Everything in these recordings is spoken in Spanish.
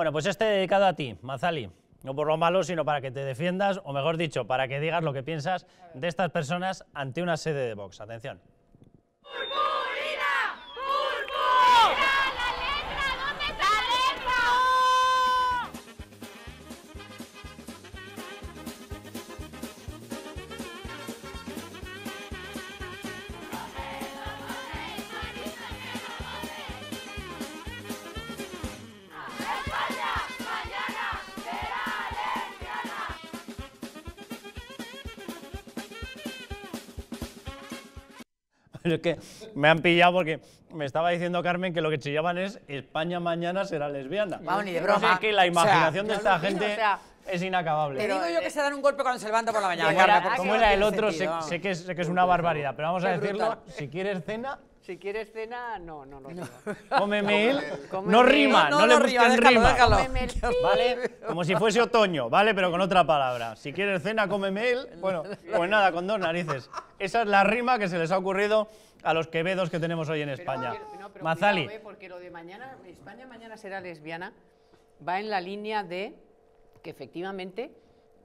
Bueno, pues este dedicado a ti, Mazali. No por lo malo, sino para que te defiendas, o mejor dicho, para que digas lo que piensas de estas personas ante una sede de Vox. Atención. es que me han pillado porque me estaba diciendo Carmen que lo que chillaban es España mañana será lesbiana. Vamos, ni de broma. que la imaginación de esta gente es inacabable. Te digo yo que se dan un golpe cuando se levanta por la mañana. como era el otro, sé, que es, que es, una barbaridad, pero vamos a decirlo, si quieres cena, si quieres cena, no, no lo digo. ¿Come No rima, no, le busquen rima. ¿Vale? Como si fuese otoño, ¿vale? Pero con otra palabra. Si quieres cena, come mail. Bueno, pues nada, con dos narices. Esa es la rima que se les ha ocurrido a los quevedos que tenemos hoy en España. Mazali. Eh, porque lo de mañana, España mañana será lesbiana, va en la línea de que efectivamente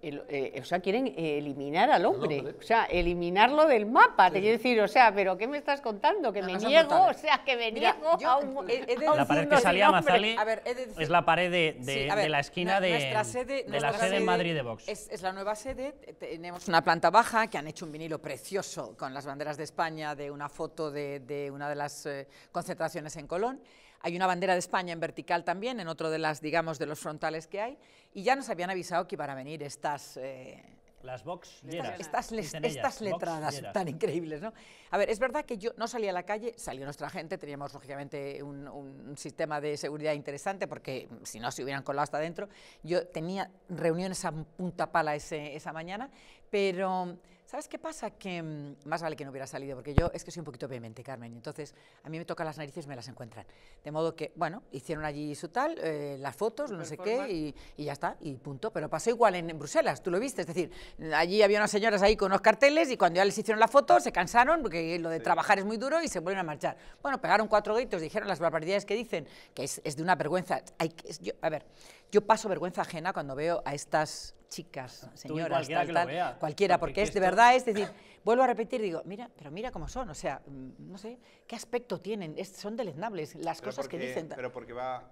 eh, o sea, quieren eh, eliminar al hombre, o sea, eliminarlo del mapa, te quiero decir, o sea, pero ¿qué me estás contando? Que me niego, o sea, que me niego a un... la pared que salía Mazali es la pared de, la esquina de, sede, de la sede, en Madrid de Vox. Es, la nueva sede, tenemos una planta baja que han hecho un vinilo precioso con las banderas de España de una foto de, una de las eh, concentraciones en Colón, hay una bandera de España en vertical también, en otro de las, digamos, de los frontales que hay, y ya nos habían avisado que iban a venir estas... Eh, las box estas, estas, letradas tan increíbles, ¿no? A ver, es verdad que yo no salí a la calle, salió nuestra gente, teníamos lógicamente un, sistema de seguridad interesante porque si no se hubieran colado hasta adentro. Yo tenía reuniones a punta pala esa mañana, pero ¿Sabes qué pasa? Que mm, más vale que no hubiera salido, porque yo es que soy un poquito vehemente, Carmen, entonces a mí me tocan las narices y me las encuentran. De modo que, bueno, hicieron allí su tal, eh, las fotos, no sé qué, y, ya está, y punto. Pero pasó igual en, Bruselas, tú lo viste, es decir, allí había unas señoras ahí con unos carteles y cuando ya les hicieron la foto se cansaron, porque lo de trabajar es muy duro, y se vuelven a marchar. Bueno, pegaron cuatro gritos, dijeron las barbaridades que dicen, que es, de una vergüenza. Hay, a ver, yo paso vergüenza ajena cuando veo a estas chicas, señoras, cualquiera, tal, cualquiera, porque, es de verdad, es decir, vuelvo a repetir, digo, mira, pero mira cómo son, o sea, mm, no sé, qué aspecto tienen, son deleznables las cosas que dicen. Pero porque va,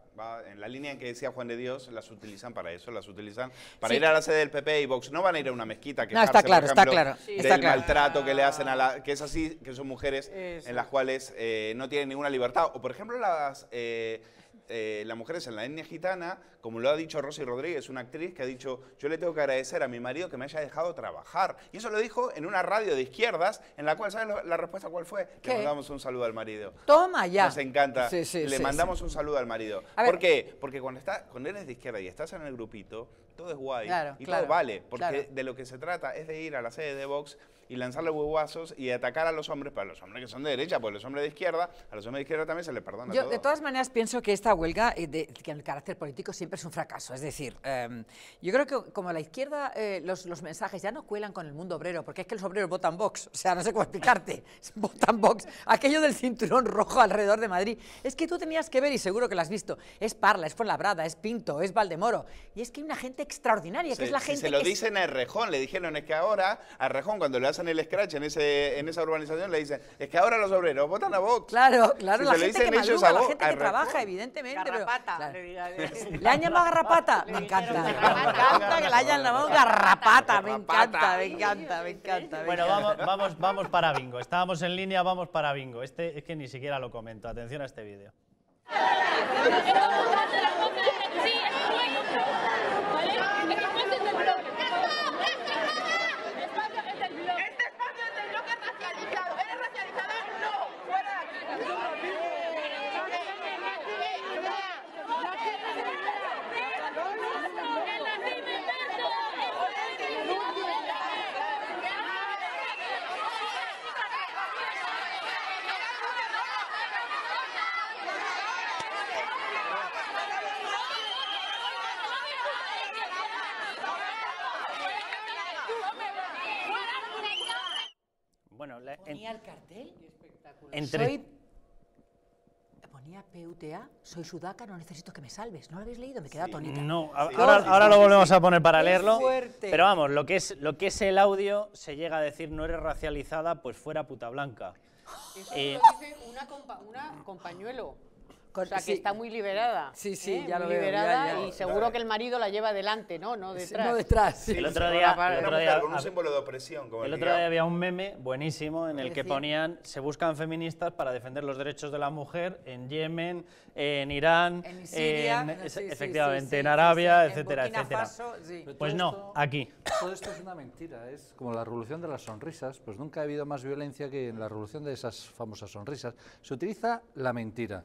en la línea en que decía Juan de Dios, las utilizan para eso, las utilizan para ir a la sede del PP y Vox, no van a ir a una mezquita que no, está claro, está claro, del maltrato que le hacen a la, que es así, que son mujeres en las cuales eh, no tienen ninguna libertad, o por ejemplo las... Eh, eh, la mujer es en la etnia gitana, como lo ha dicho Rosy Rodríguez, una actriz que ha dicho, yo le tengo que agradecer a mi marido que me haya dejado trabajar. Y eso lo dijo en una radio de izquierdas, en la cual, ¿sabes la respuesta cuál fue? Le mandamos un saludo al marido. Toma ya. Nos encanta. Sí, le mandamos un saludo al marido. ¿Por qué? Porque cuando, está, eres de izquierda y estás en el grupito, todo es guay y todo vale, porque de lo que se trata es de ir a la sede de Vox y lanzarle huevazos y atacar a los hombres, para los hombres que son de derecha, pues los hombres de izquierda, a los hombres de izquierda también se les perdona. Yo, de todas maneras, pienso que esta huelga, que eh, de, que el carácter político siempre es un fracaso. Es decir, em, yo creo que como la izquierda, eh, los, los, mensajes ya no cuelan con el mundo obrero, porque es que los obreros votan box O sea, no sé cómo explicarte. votan box Aquello del cinturón rojo alrededor de Madrid. Es que tú tenías que ver, y seguro que lo has visto, es Parla, es Fuenlabrada, es Pinto, es Valdemoro. Y es que hay una gente extraordinaria, que es la gente. Se lo dicen a Rejón, le dijeron es que ahora a cuando le hacen en el scratch en, ese, en esa urbanización, le dicen, es que ahora los obreros votan a Vox. Claro, claro, la, gente dicen, que la gente que trabaja, evidentemente. Garrapata. Pero, claro. ¿Le han llamado garrapata? Me encanta. Me encanta que la hayan llamado garrapata. Me encanta, me encanta, me encanta. Bueno, vamos, vamos, vamos para bingo. Estábamos en línea, vamos para bingo. Este es que ni siquiera lo comento. Atención a este vídeo. Tres. Soy... Ponía PUTA, soy sudaca, no necesito que me salves. ¿No lo habéis leído? Me queda sí. tonita. No, ahora, lo volvemos a poner para leerlo. Pero vamos, lo que, es, lo que es el audio se llega a decir no eres racializada, pues fuera puta blanca. Eso lo eh, dice una compañuelo cosa o sea, que está muy liberada. Sí, sí, ¿eh? ya lo veo, ya, liberada y seguro que el marido la lleva adelante, ¿no? No detrás. No detrás. El otro día, un símbolo de opresión. el otro día había un meme buenísimo en el que ponían se buscan feministas para defender los derechos de la mujer en Yemen, en Irán, en, Siria, efectivamente en Arabia, etcétera, etcétera. pues no, aquí. Todo esto es una mentira, es como la revolución de las sonrisas, pues nunca ha habido más violencia que en la revolución de esas famosas sonrisas. Se utiliza la mentira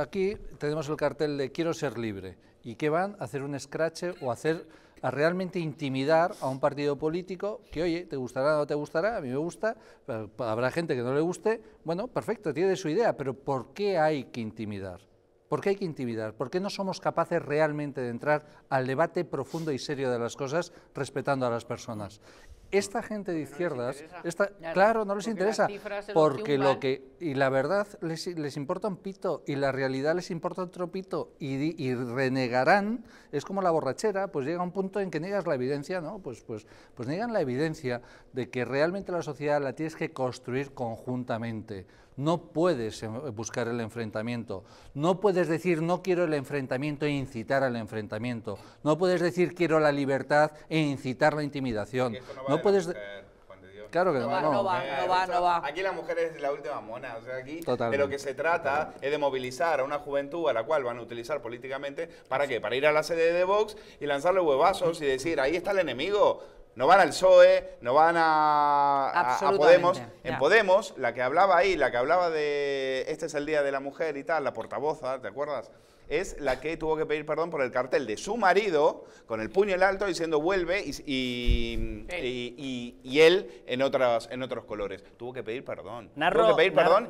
aquí tenemos el cartel de quiero ser libre y que van a hacer un scratch o hacer a realmente intimidar a un partido político que, oye, te gustará o no te gustará, a mí me gusta, habrá gente que no le guste, bueno, perfecto, tiene su idea, pero ¿por qué hay que intimidar? ¿Por qué hay que intimidar? ¿Por qué no somos capaces realmente de entrar al debate profundo y serio de las cosas respetando a las personas? esta gente de izquierdas, esta, claro, no les interesa, porque lo que, y la verdad les, les, importa un pito, y la realidad les importa otro pito, y, y, renegarán, es como la borrachera, pues llega un punto en que niegas la evidencia, ¿no? Pues, pues, pues niegan la evidencia de que realmente la sociedad la tienes que construir conjuntamente. No puedes eh, buscar el enfrentamiento. No puedes decir no quiero el enfrentamiento e incitar al enfrentamiento. No puedes decir quiero la libertad e incitar la intimidación. No, puedes... Claro que no, va, no, va, no, va, Aquí la mujer es la última mona. O sea, aquí lo que se trata es de movilizar a una juventud a la cual van a utilizar políticamente. ¿Para qué? Para ir a la sede de Vox y lanzarle huevazos y decir, ahí está el enemigo no van al PSOE, no van a, Podemos. En Podemos, la que hablaba ahí, la que hablaba de este es el Día de la Mujer y tal, la portavoz, ¿ah? ¿te acuerdas? es la que tuvo que pedir perdón por el cartel de su marido, con el puño en alto, diciendo vuelve, y, y, él en, otras, en otros colores. Tuvo que pedir perdón. tuvo que pedir perdón.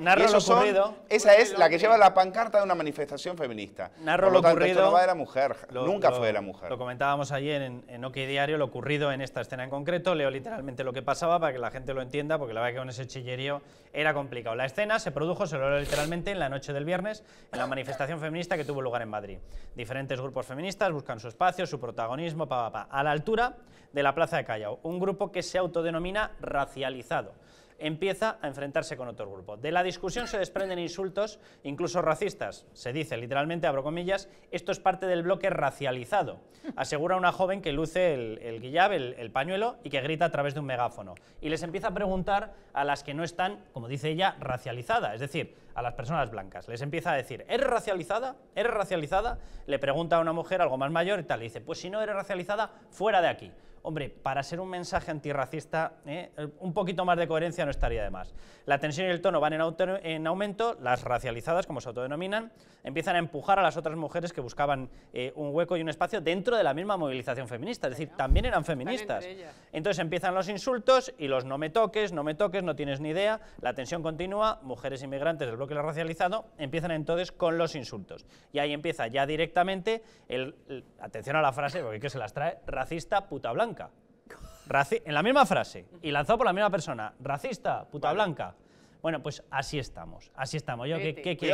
esa es la que lleva la pancarta de una manifestación feminista. Narro lo, no va de la mujer, nunca fue de la mujer. Lo comentábamos ayer en, en OK Diario, lo ocurrido en esta escena en concreto. Leo literalmente lo que pasaba para que la gente lo entienda, porque la verdad que con ese chillerío era complicado. La escena se produjo, se lo leo literalmente, en la noche del viernes, en la manifestación feminista que tuvo lugar en Madrid. Diferentes grupos feministas buscan su espacio, su protagonismo, pa, pa, pa, a la altura de la Plaza de Callao, un grupo que se autodenomina racializado empieza a enfrentarse con otro grupo. De la discusión se desprenden insultos, incluso racistas. Se dice, literalmente, abro comillas, esto es parte del bloque racializado. Asegura una joven que luce el, el guillab, el, pañuelo, y que grita a través de un megáfono. Y les empieza a preguntar a las que no están, como dice ella, racializadas, es decir, a las personas blancas. Les empieza a decir, ¿eres racializada? ¿Eres racializada? Le pregunta a una mujer algo más mayor y tal. Le dice, pues si no eres racializada, fuera de aquí. Hombre, para ser un mensaje antirracista, ¿eh? un poquito más de coherencia no estaría de más. La tensión y el tono van en, aumento, las racializadas, como se autodenominan, empiezan a empujar a las otras mujeres que buscaban eh, un hueco y un espacio dentro de la misma movilización feminista, es decir, también eran feministas. Entonces empiezan los insultos y los no me toques, no me toques, no tienes ni idea, la tensión continúa, mujeres inmigrantes del bloque racializado empiezan entonces con los insultos. Y ahí empieza ya directamente, el, atención a la frase, porque que se las trae, racista puta blanca en la misma frase y lanzado por la misma persona. Racista, puta blanca. Bueno, pues así estamos, así estamos. Yo, ¿qué, que,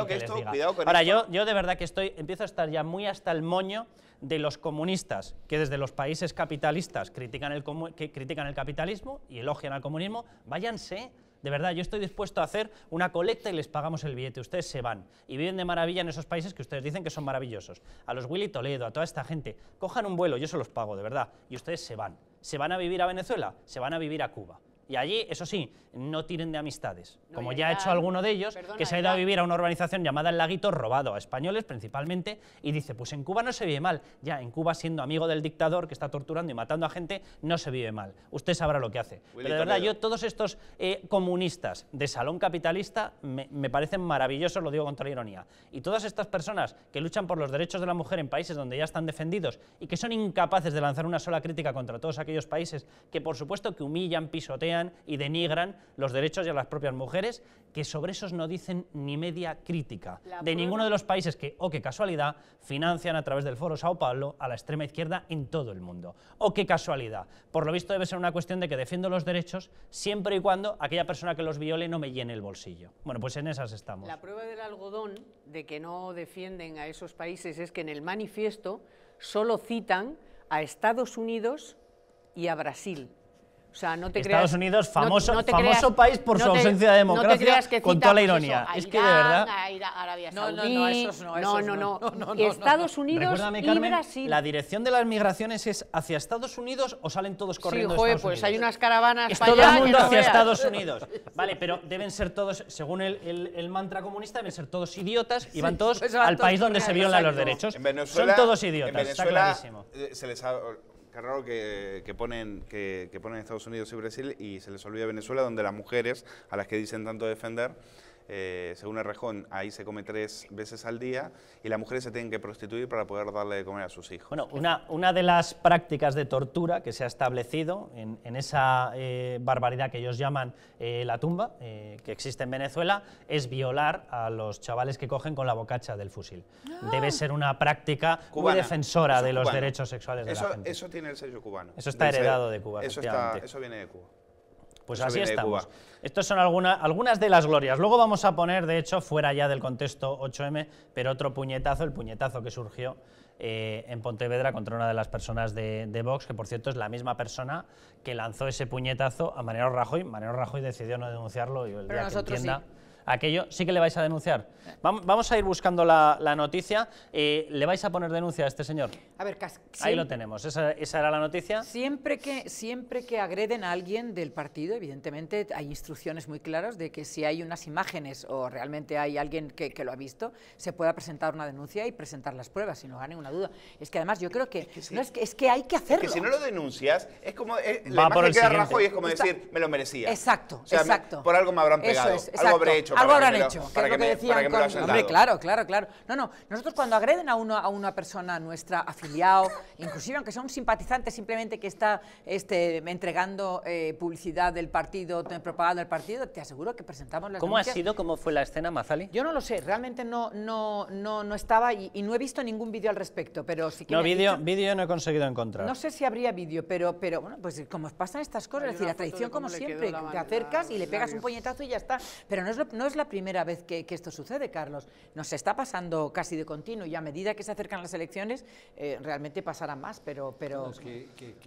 Ahora, yo, yo de verdad que estoy, empiezo a estar ya muy hasta el moño de los comunistas que desde los países capitalistas critican el, que critican el capitalismo y elogian al comunismo. Váyanse, de verdad, yo estoy dispuesto a hacer una colecta y les pagamos el billete, ustedes se van y viven de maravilla en esos países que ustedes dicen que son maravillosos. A los Willy Toledo, a toda esta gente, cojan un vuelo, yo se los pago, de verdad, y ustedes se van. ¿Se van a vivir a Venezuela? ¿Se van a vivir a Cuba? Y allí, eso sí, no tiren de amistades, como ya, ha hecho alguno de ellos, que se ha ido a vivir a una organización llamada El Laguito, robado a españoles principalmente, y dice, pues en Cuba no se vive mal. Ya, en Cuba, siendo amigo del dictador que está torturando y matando a gente, no se vive mal. Usted sabrá lo que hace. Pero de verdad, yo todos estos eh, comunistas de salón capitalista me, me parecen maravillosos, lo digo con toda la ironía. Y todas estas personas que luchan por los derechos de la mujer en países donde ya están defendidos y que son incapaces de lanzar una sola crítica contra todos aquellos países que, por supuesto, que humillan, pisotean, y denigran los derechos de las propias mujeres, que sobre esos no dicen ni media crítica, de ninguno de los países que, o oh, qué casualidad, financian a través del Foro Sao Paulo a la extrema izquierda en todo el mundo. O oh, qué casualidad. Por lo visto debe ser una cuestión de que defiendo los derechos siempre y cuando aquella persona que los viole no me llene el bolsillo. Bueno, pues en esas estamos. La prueba del algodón de que no defienden a esos países es que en el manifiesto solo citan a Estados Unidos y a Brasil Estados Unidos, famoso, país por su ausencia de democracia, con toda la pues ironía. es que de verdad. no, no, no, Estados Unidos La dirección de las migraciones es hacia Estados Unidos o salen todos corriendo. Sí, joder, pues hay unas caravanas. Es para todo allá, el mundo hacia Estados Unidos. Vale, pero deben ser todos, según el, mantra comunista, deben ser todos idiotas y van todos pues al país donde se violan los derechos. Son todos idiotas. Está Venezuela eh, se les ha Qué raro que, ponen, que, que ponen Estados Unidos y Brasil y se les olvida Venezuela, donde las mujeres, a las que dicen tanto defender, eh, según el ahí se come tres veces al día y las mujeres se tienen que prostituir para poder darle de comer a sus hijos. Bueno, una, una de las prácticas de tortura que se ha establecido en, esa eh, barbaridad que ellos llaman eh, la tumba, que existe en Venezuela, es violar a los chavales que cogen con la bocacha del fusil. Ah. Debe ser una práctica muy defensora de los derechos sexuales de eso, la gente. Eso tiene el sello cubano. Eso está heredado de Cuba, eso, eso viene de Cuba. Pues así estamos. Estas son algunas de las glorias. Luego vamos a poner, de hecho, fuera ya del contexto 8M, pero otro puñetazo, el puñetazo que surgió eh, en Pontevedra contra una de las personas de, Vox, que por cierto es la misma persona que lanzó ese puñetazo a Mariano Rajoy. Mariano Rajoy decidió no denunciarlo y el día que entienda aquello sí que le vais a denunciar. Eh. Vamos a ir buscando la, noticia. Eh, ¿Le vais a poner denuncia a este señor? A ver, Ahí lo tenemos. Esa, era la noticia. Siempre que, siempre que agreden a alguien del partido, evidentemente hay instrucciones muy claras de que si hay unas imágenes o realmente hay alguien que, lo ha visto, se pueda presentar una denuncia y presentar las pruebas, si no a ninguna duda. Es que además yo creo que, es que, hay que hacerlo. Es que si no lo denuncias, es como... Va por es como decir, me lo merecía. Exacto, exacto. por algo me habrán pegado, hecho algo habrán hecho. decían claro, claro, claro. No, no. Nosotros cuando agreden a, uno, a una persona nuestra, afiliado, inclusive aunque sea un simpatizante simplemente que está este, entregando eh, publicidad del partido, propaganda del partido, te aseguro que presentamos ¿Cómo ha sido? ¿Cómo fue la escena, Mazali? Yo no lo sé. Realmente no, no, no, estaba y, no he visto ningún vídeo al respecto. pero No, vídeo no he conseguido encontrar. No sé si habría vídeo, pero, pero bueno, pues como pasan estas cosas, es decir, la tradición como siempre, te acercas y le pegas un puñetazo y ya está. Pero No no es la primera vez que, esto sucede, Carlos. Nos está pasando casi de continuo y a medida que se acercan las elecciones eh, realmente pasará más, pero...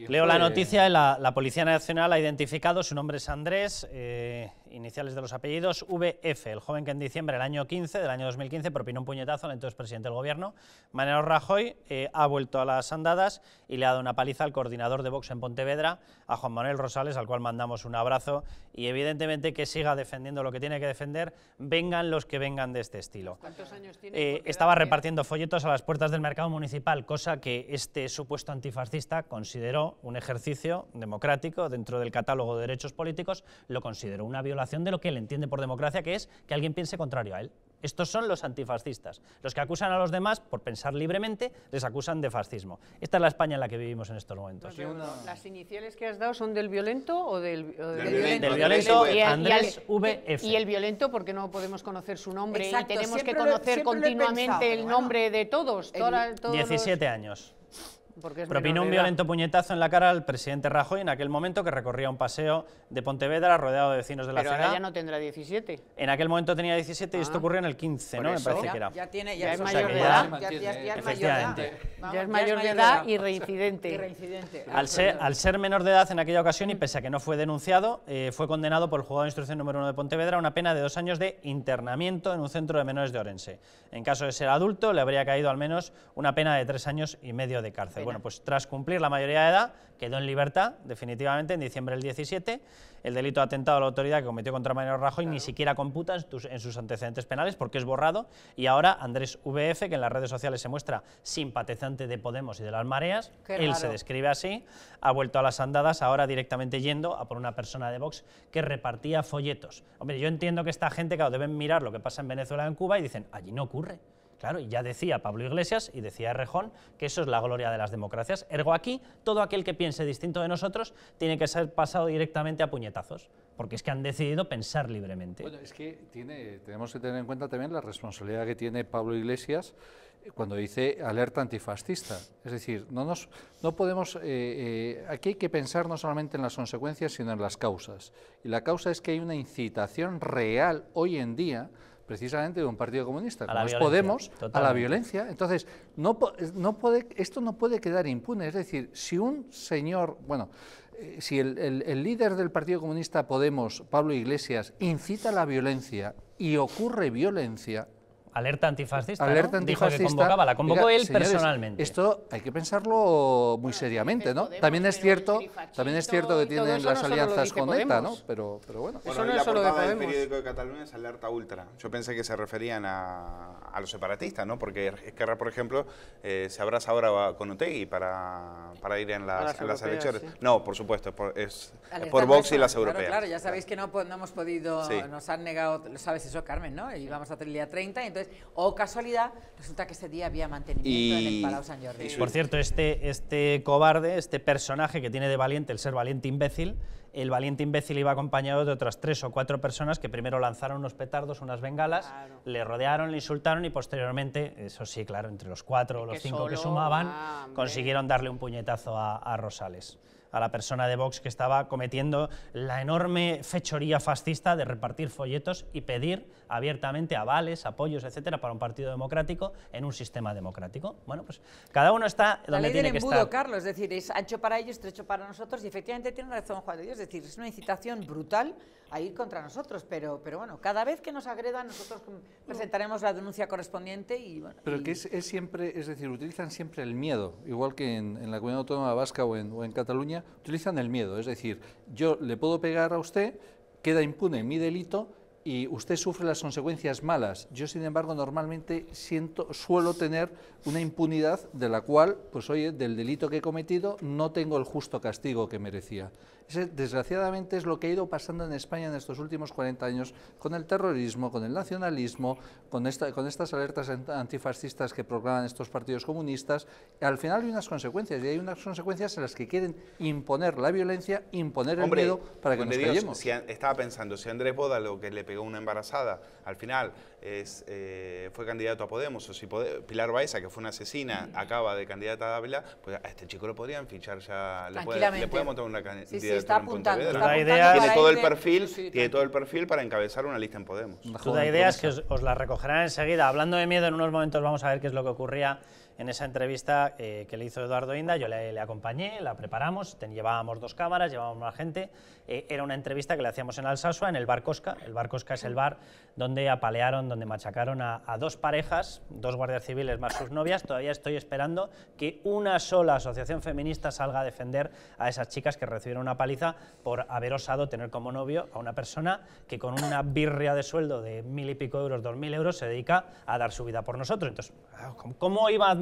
Leo la noticia, la, la, Policía Nacional ha identificado, su nombre es Andrés, eh, iniciales de los apellidos, VF, el joven que en diciembre del año 15, del año 2015, propinó un puñetazo al entonces presidente del gobierno. Manuel Rajoy eh, ha vuelto a las andadas y le ha dado una paliza al coordinador de Vox en Pontevedra, a Juan Manuel Rosales, al cual mandamos un abrazo y evidentemente que siga defendiendo lo que tiene que defender vengan los que vengan de este estilo. Eh, estaba repartiendo folletos a las puertas del mercado municipal, cosa que este supuesto antifascista consideró un ejercicio democrático dentro del catálogo de derechos políticos, lo consideró una violación de lo que él entiende por democracia, que es que alguien piense contrario a él. Estos son los antifascistas, los que acusan a los demás por pensar libremente, les acusan de fascismo. Esta es la España en la que vivimos en estos momentos. Las iniciales que has dado son del violento o del, del, violento, y, Andrés VF. Y el violento porque no podemos conocer su nombre y tenemos que conocer continuamente el nombre de todos. 17 años. Propinó un violento puñetazo en la cara al presidente Rajoy en aquel momento que recorría un paseo de Pontevedra rodeado de vecinos de la ciudad. Pero ya no tendrá 17. En aquel momento tenía 17 y esto ah. ocurrió en el 15, ¿no? Me parece que era. Ya, es mayor de edad. Ya, y reincidente. Al, ser, menor de edad en aquella ocasión y pese a que no fue denunciado, eh, fue condenado por el juzgado de instrucción número 1 de Pontevedra a una pena de dos años de internamiento en un centro de menores de Orense. En caso de ser adulto, le habría caído al menos una pena de tres años y medio de cárcel bueno, pues tras cumplir la mayoría de edad, quedó en libertad, definitivamente, en diciembre del 17. El delito de atentado a la autoridad que cometió contra Manuel Rajoy ni siquiera computa en, sus antecedentes penales porque es borrado. Y ahora Andrés VF, que en las redes sociales se muestra simpatizante de Podemos y de las mareas, él se describe así, ha vuelto a las andadas, ahora directamente yendo a por una persona de Vox que repartía folletos. Hombre, yo entiendo que esta gente, claro, deben mirar lo que pasa en Venezuela en Cuba y dicen, allí no ocurre. Claro, ya decía Pablo Iglesias y decía Rejón que eso es la gloria de las democracias. Ergo aquí, todo aquel que piense distinto de nosotros tiene que ser pasado directamente a puñetazos, porque es que han decidido pensar libremente. Bueno, es que tiene, tenemos que tener en cuenta también la responsabilidad que tiene Pablo Iglesias cuando dice alerta antifascista. Es decir, no, nos, no podemos, eh, eh, aquí hay que pensar no solamente en las consecuencias, sino en las causas. Y la causa es que hay una incitación real hoy en día precisamente de un partido comunista, es Podemos, a la violencia. Entonces, no, no puede, esto no puede quedar impune. Es decir, si un señor, bueno, eh, si el, el líder del Partido Comunista Podemos, Pablo Iglesias, incita a la violencia y ocurre violencia, alerta antifascista. Dijo que convocaba, la convocó él personalmente. Esto hay que pensarlo muy seriamente, ¿no? También es cierto, también es cierto que tienen las alianzas con ETA, ¿no? Pero, bueno. eso no es solo de periódico de Cataluña es alerta ultra. Yo pensé que se referían a, los separatistas, ¿no? Porque Esquerra, por ejemplo, eh, se abraza ahora con Utegui para, para ir en las, elecciones. No, por supuesto, es por, Vox y las europeas. Claro, ya sabéis que no, hemos podido, nos han negado, sabes eso, Carmen, ¿no? Y vamos a día 30, entonces o casualidad, resulta que ese día había mantenimiento en el Palau San Jordi. Por cierto, este, este, cobarde, este personaje que tiene de valiente el ser valiente imbécil, el valiente imbécil iba acompañado de otras tres o cuatro personas que primero lanzaron unos petardos, unas bengalas, le rodearon, le insultaron y posteriormente, eso sí, claro, entre los cuatro o los cinco que sumaban, consiguieron darle un puñetazo a Rosales a la persona de Vox que estaba cometiendo la enorme fechoría fascista de repartir folletos y pedir abiertamente avales, apoyos, etcétera, para un partido democrático en un sistema democrático. Bueno, pues cada uno está donde la tiene embudo, Carlos, es decir, es ancho para ellos, estrecho para nosotros, y efectivamente tiene razón Juan de Dios, es decir, es una incitación brutal a ir contra nosotros, pero, pero bueno, cada vez que nos agredan nosotros presentaremos la denuncia correspondiente y bueno. Pero que es, siempre, es decir, utilizan siempre el miedo, igual que en, la comunidad autónoma vasca o en, Cataluña, utilizan el miedo, es decir, yo le puedo pegar a usted, queda impune mi delito, y usted sufre las consecuencias malas. Yo, sin embargo, normalmente siento, suelo tener una impunidad de la cual, pues oye, del delito que he cometido no tengo el justo castigo que merecía desgraciadamente es lo que ha ido pasando en España en estos últimos 40 años con el terrorismo, con el nacionalismo, con, estas alertas antifascistas que proclaman estos partidos comunistas. Al final hay unas consecuencias y hay unas consecuencias en las que quieren imponer la violencia, imponer el miedo para que nos Dios, Si estaba pensando, si Andrés Boda lo que le pegó una embarazada, al final eh, fue candidato a Podemos, o si Pilar Baeza, que fue una asesina, mm. acaba de candidata a Ávila, pues a este chico lo podrían fichar ya, le, pueden, montar una está apuntando. Está tiene todo el perfil, tiene todo el perfil para encabezar una lista en Podemos. Tú da ideas pues que os, os la recogerán enseguida. Hablando de miedo, en unos momentos vamos a ver qué es lo que ocurría en esa entrevista eh, que le hizo Eduardo Inda, yo le, acompañé, la preparamos, llevábamos dos cámaras, llevábamos la gente. Eh, era una entrevista que le hacíamos en Alsasua, en el bar Cosca. El bar Cosca es el bar donde apalearon, donde machacaron a, a dos parejas, dos guardias civiles más sus novias. Todavía estoy esperando que una sola asociación feminista salga a defender a esas chicas que recibieron una paliza por haber osado tener como novio a una persona que con una birria de sueldo de mil y pico euros, dos mil euros, se dedica a dar su vida por nosotros. Entonces, ¿cómo iba a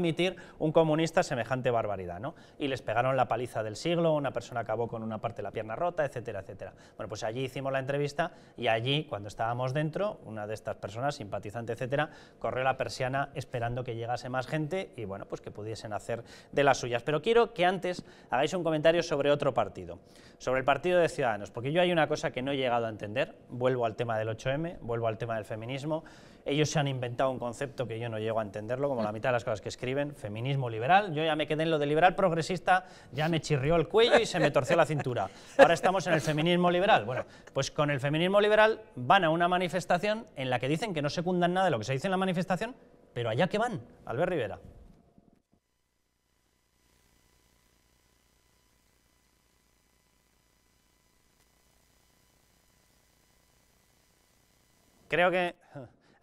un comunista semejante barbaridad, Y les pegaron la paliza del siglo, una persona acabó con una parte de la pierna rota, etcétera, etcétera. Bueno, pues allí hicimos la entrevista y allí, cuando estábamos dentro, una de estas personas, simpatizante, etcétera, corrió la persiana esperando que llegase más gente y, bueno, pues que pudiesen hacer de las suyas. Pero quiero que antes hagáis un comentario sobre otro partido, sobre el partido de Ciudadanos, porque yo hay una cosa que no he llegado a entender, vuelvo al tema del 8M, vuelvo al tema del feminismo, ellos se han inventado un concepto que yo no llego a entenderlo, como la mm. mitad de las cosas que escriben, feminismo liberal. Yo ya me quedé en lo de liberal progresista, ya me chirrió el cuello y se me torció la cintura. Ahora estamos en el feminismo liberal. Bueno, pues con el feminismo liberal van a una manifestación en la que dicen que no secundan nada de lo que se dice en la manifestación, pero allá que van, Albert Rivera. creo que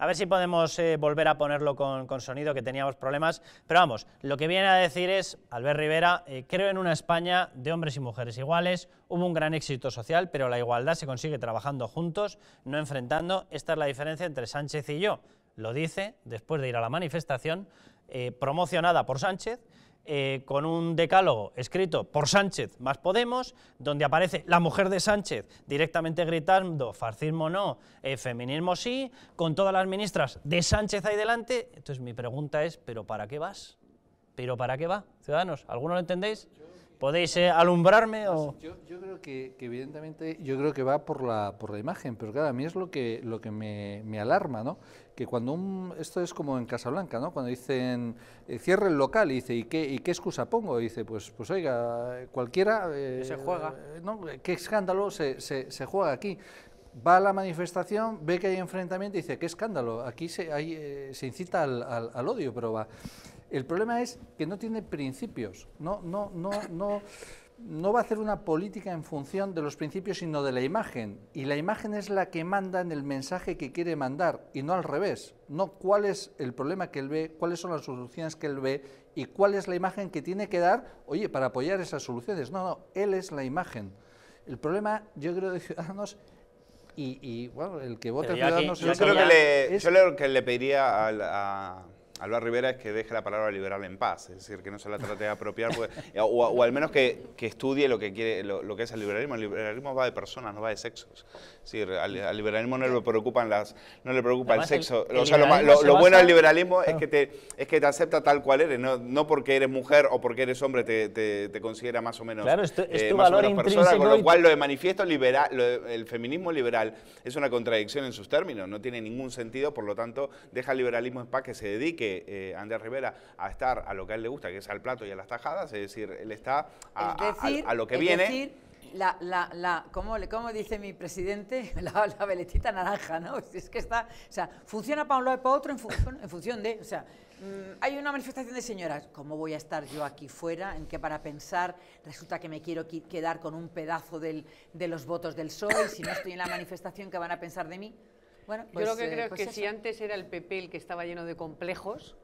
a ver si podemos eh, volver a ponerlo con, sonido, que teníamos problemas. Pero vamos, lo que viene a decir es, Albert Rivera, eh, creo en una España de hombres y mujeres iguales, hubo un gran éxito social, pero la igualdad se consigue trabajando juntos, no enfrentando. Esta es la diferencia entre Sánchez y yo. Lo dice después de ir a la manifestación eh, promocionada por Sánchez eh, con un decálogo escrito por Sánchez más Podemos, donde aparece la mujer de Sánchez directamente gritando fascismo no, eh, feminismo sí, con todas las ministras de Sánchez ahí delante. Entonces mi pregunta es, ¿pero para qué vas? ¿Pero para qué va? Ciudadanos, ¿alguno lo entendéis? ¿Podéis eh, alumbrarme? O... Yo, creo que, evidentemente, yo creo que va por la, por la imagen, pero claro, a mí es lo que, lo que me, alarma, ¿no? Que cuando un, esto es como en Casablanca, ¿no? Cuando dicen, eh, cierre el local, y dice, ¿y qué, ¿y qué excusa pongo? dice, pues, pues oiga, cualquiera... Eh, se juega. qué escándalo se juega aquí va a la manifestación, ve que hay enfrentamiento y dice, qué escándalo, aquí se, eh, incita al, odio, pero va. El problema es que no tiene principios, no, no, no, no, no va a hacer una política en función de los principios, sino de la imagen. Y la imagen es la que manda en el mensaje que quiere mandar, y no al revés. No cuál es el problema que él ve, cuáles son las soluciones que él ve y cuál es la imagen que tiene que dar, oye, para apoyar esas soluciones. No, no, él es la imagen. El problema, yo creo, de Ciudadanos y, y, bueno, el que vote Ciudadanos... Yo, yo, creo que le, yo que le pediría a, Alba Rivera es que deje la palabra liberal en paz, es decir, que no se la trate de apropiar, pues, eh, o, al menos que, que, estudie lo que, quiere, lo, que es el liberalismo. El liberalismo va de personas, no va de sexos. Es decir, al, liberalismo no le preocupan las, no le preocupa el sexo. o sea, lo, bueno del liberalismo es que, te, es que te acepta tal cual eres, no, porque eres mujer o porque eres hombre te, te, considera más o menos claro, es eh, tu, valor con lo cual lo de manifiesto liberal, el feminismo liberal es una contradicción en sus términos, no tiene ningún sentido, por lo tanto, deja el liberalismo en paz que se dedique eh, Andrés Rivera a estar a lo que a él le gusta, que es al plato y a las tajadas, es decir, él está a, lo que es viene. Decir, la, la, la, ¿cómo, ¿cómo, dice mi presidente? La, la veletita naranja, ¿no? Es que está, o sea, funciona para un lado y para otro en, función, en función de, o sea, mm, hay una manifestación de señoras, ¿cómo voy a estar yo aquí fuera? En que para pensar resulta que me quiero quedar con un pedazo del, de los votos del sol e y si no estoy en la manifestación, ¿qué van a pensar de mí? Yo lo pues, que eh, creo es pues que si antes era el PP que estaba lleno de complejos,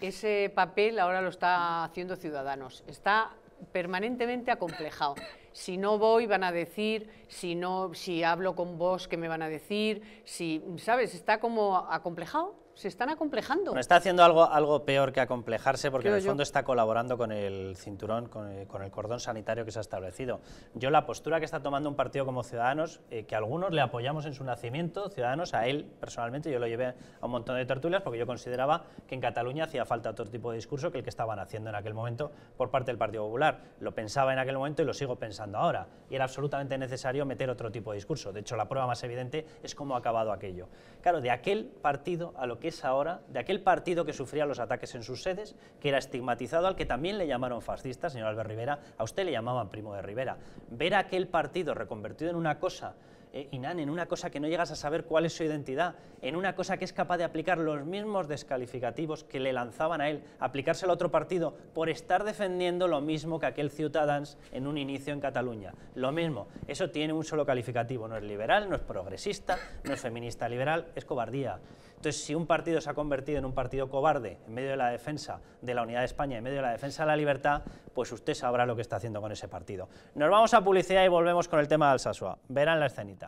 ese papel ahora lo está haciendo Ciudadanos. Está permanentemente acomplejado. Si no voy, van a decir, si no, si hablo con vos, ¿qué me van a decir? Si, ¿sabes? Está como acomplejado se están acomplejando. está haciendo algo, algo peor que acomplejarse porque en el fondo está colaborando con el cinturón, eh, con el, cordón sanitario que se ha establecido. Yo la postura que está tomando un partido como Ciudadanos, eh, que algunos le apoyamos en su nacimiento, Ciudadanos, a él personalmente, yo lo llevé a un montón de tertulias porque yo consideraba que en Cataluña hacía falta otro tipo de discurso que el que estaban haciendo en aquel momento por parte del Partido Popular. Lo pensaba en aquel momento y lo sigo pensando ahora. Y era absolutamente necesario meter otro tipo de discurso. De hecho, la prueba más evidente es cómo ha acabado aquello. Claro, de aquel partido a lo que es ahora de aquel partido que sufría los ataques en sus sedes, que era estigmatizado, al que también le llamaron fascista, señor Albert Rivera, a usted le llamaban primo de Rivera. Ver aquel partido reconvertido en una cosa eh, en una cosa que no llegas a saber cuál es su identidad, en una cosa que es capaz de aplicar los mismos descalificativos que le lanzaban a él, aplicárselo a otro partido por estar defendiendo lo mismo que aquel Ciutadans en un inicio en Cataluña. Lo mismo, eso tiene un solo calificativo, no es liberal, no es progresista, no es feminista liberal, es cobardía. Entonces, si un partido se ha convertido en un partido cobarde en medio de la defensa de la unidad de España, en medio de la defensa de la libertad, pues usted sabrá lo que está haciendo con ese partido. Nos vamos a publicidad y volvemos con el tema de Alsasua. Verán la escenita.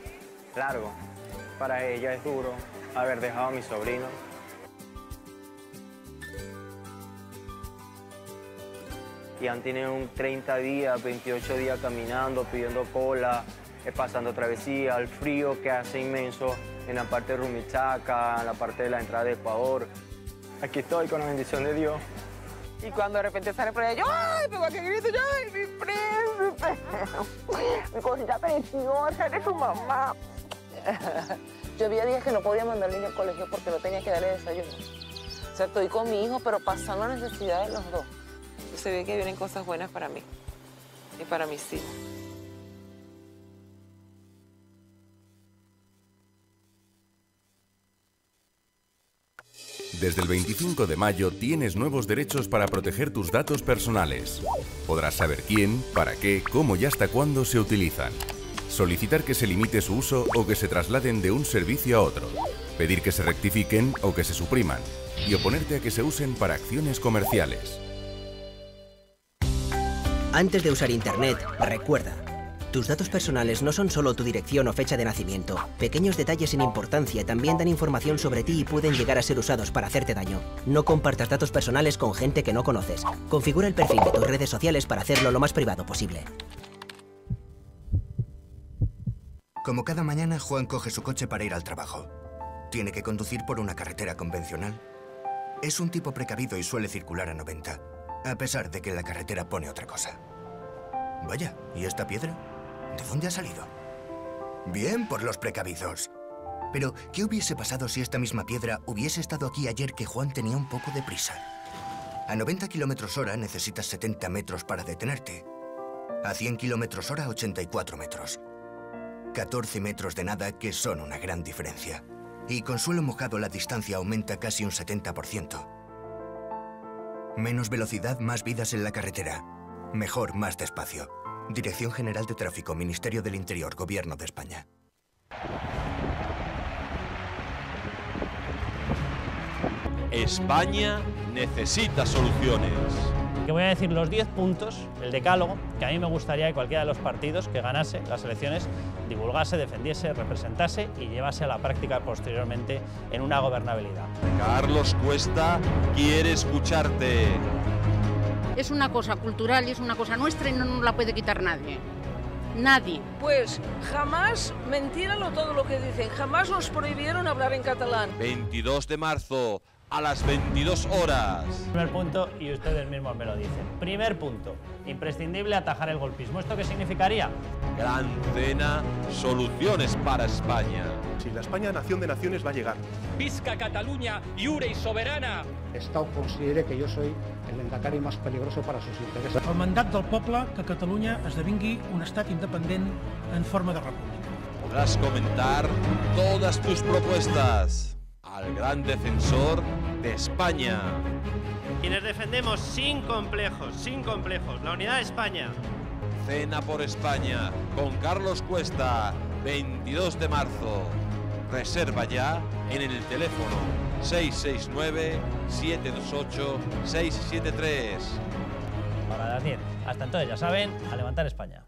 largo. Para ella es duro haber dejado a mi sobrino. Y han tenido un 30 días, 28 días caminando, pidiendo cola, eh, pasando travesía, el frío que hace inmenso en la parte de Rumichaca, en la parte de la entrada de Ecuador. Aquí estoy con la bendición de Dios. Y cuando de repente sale por ahí, ¡ay, tengo que grito! ¡Ay, mi príncipe! Mi Mi cosita preciosa, eres su mamá. yo había días que no podía mandar al niño al colegio porque no tenía que darle desayuno. O sea, estoy con mi hijo, pero pasando necesidades los dos. Se ve que vienen cosas buenas para mí y para mis hijos. Desde el 25 de mayo tienes nuevos derechos para proteger tus datos personales. Podrás saber quién, para qué, cómo y hasta cuándo se utilizan solicitar que se limite su uso o que se trasladen de un servicio a otro, pedir que se rectifiquen o que se supriman, y oponerte a que se usen para acciones comerciales. Antes de usar Internet, recuerda, tus datos personales no son solo tu dirección o fecha de nacimiento. Pequeños detalles sin importancia también dan información sobre ti y pueden llegar a ser usados para hacerte daño. No compartas datos personales con gente que no conoces. Configura el perfil de tus redes sociales para hacerlo lo más privado posible. Como cada mañana, Juan coge su coche para ir al trabajo. Tiene que conducir por una carretera convencional. Es un tipo precavido y suele circular a 90, a pesar de que la carretera pone otra cosa. Vaya, ¿y esta piedra? ¿De dónde ha salido? Bien por los precavidos. Pero, ¿qué hubiese pasado si esta misma piedra hubiese estado aquí ayer que Juan tenía un poco de prisa? A 90 kilómetros hora necesitas 70 metros para detenerte. A 100 km hora, 84 metros. 14 metros de nada que son una gran diferencia. Y con suelo mojado la distancia aumenta casi un 70%. Menos velocidad, más vidas en la carretera. Mejor, más despacio. Dirección General de Tráfico, Ministerio del Interior, Gobierno de España. España necesita soluciones que voy a decir los 10 puntos, el decálogo, que a mí me gustaría que cualquiera de los partidos que ganase las elecciones divulgase, defendiese, representase y llevase a la práctica posteriormente en una gobernabilidad. Carlos Cuesta quiere escucharte. Es una cosa cultural y es una cosa nuestra y no nos la puede quitar nadie. Nadie. Pues jamás mentíralo todo lo que dicen, jamás nos prohibieron hablar en catalán. 22 de marzo, a las 22 horas. Primer punto, y ustedes mismos me lo dicen. Primer punto, imprescindible atajar el golpismo. ¿Esto qué significaría? Gran cena, soluciones para España. Si la España nación de naciones va a llegar. Visca Cataluña, yure y soberana. Estado considere que yo soy el endacari más peligroso para sus intereses. El mandat del poble que Catalunya esdevingui un estat independent en forma de república. Podrás comentar todas tus propuestas gran defensor de España. Quienes defendemos sin complejos, sin complejos, la unidad de España. Cena por España con Carlos Cuesta, 22 de marzo. Reserva ya en el teléfono 669-728-673. Daniel, hasta entonces ya saben, a levantar España.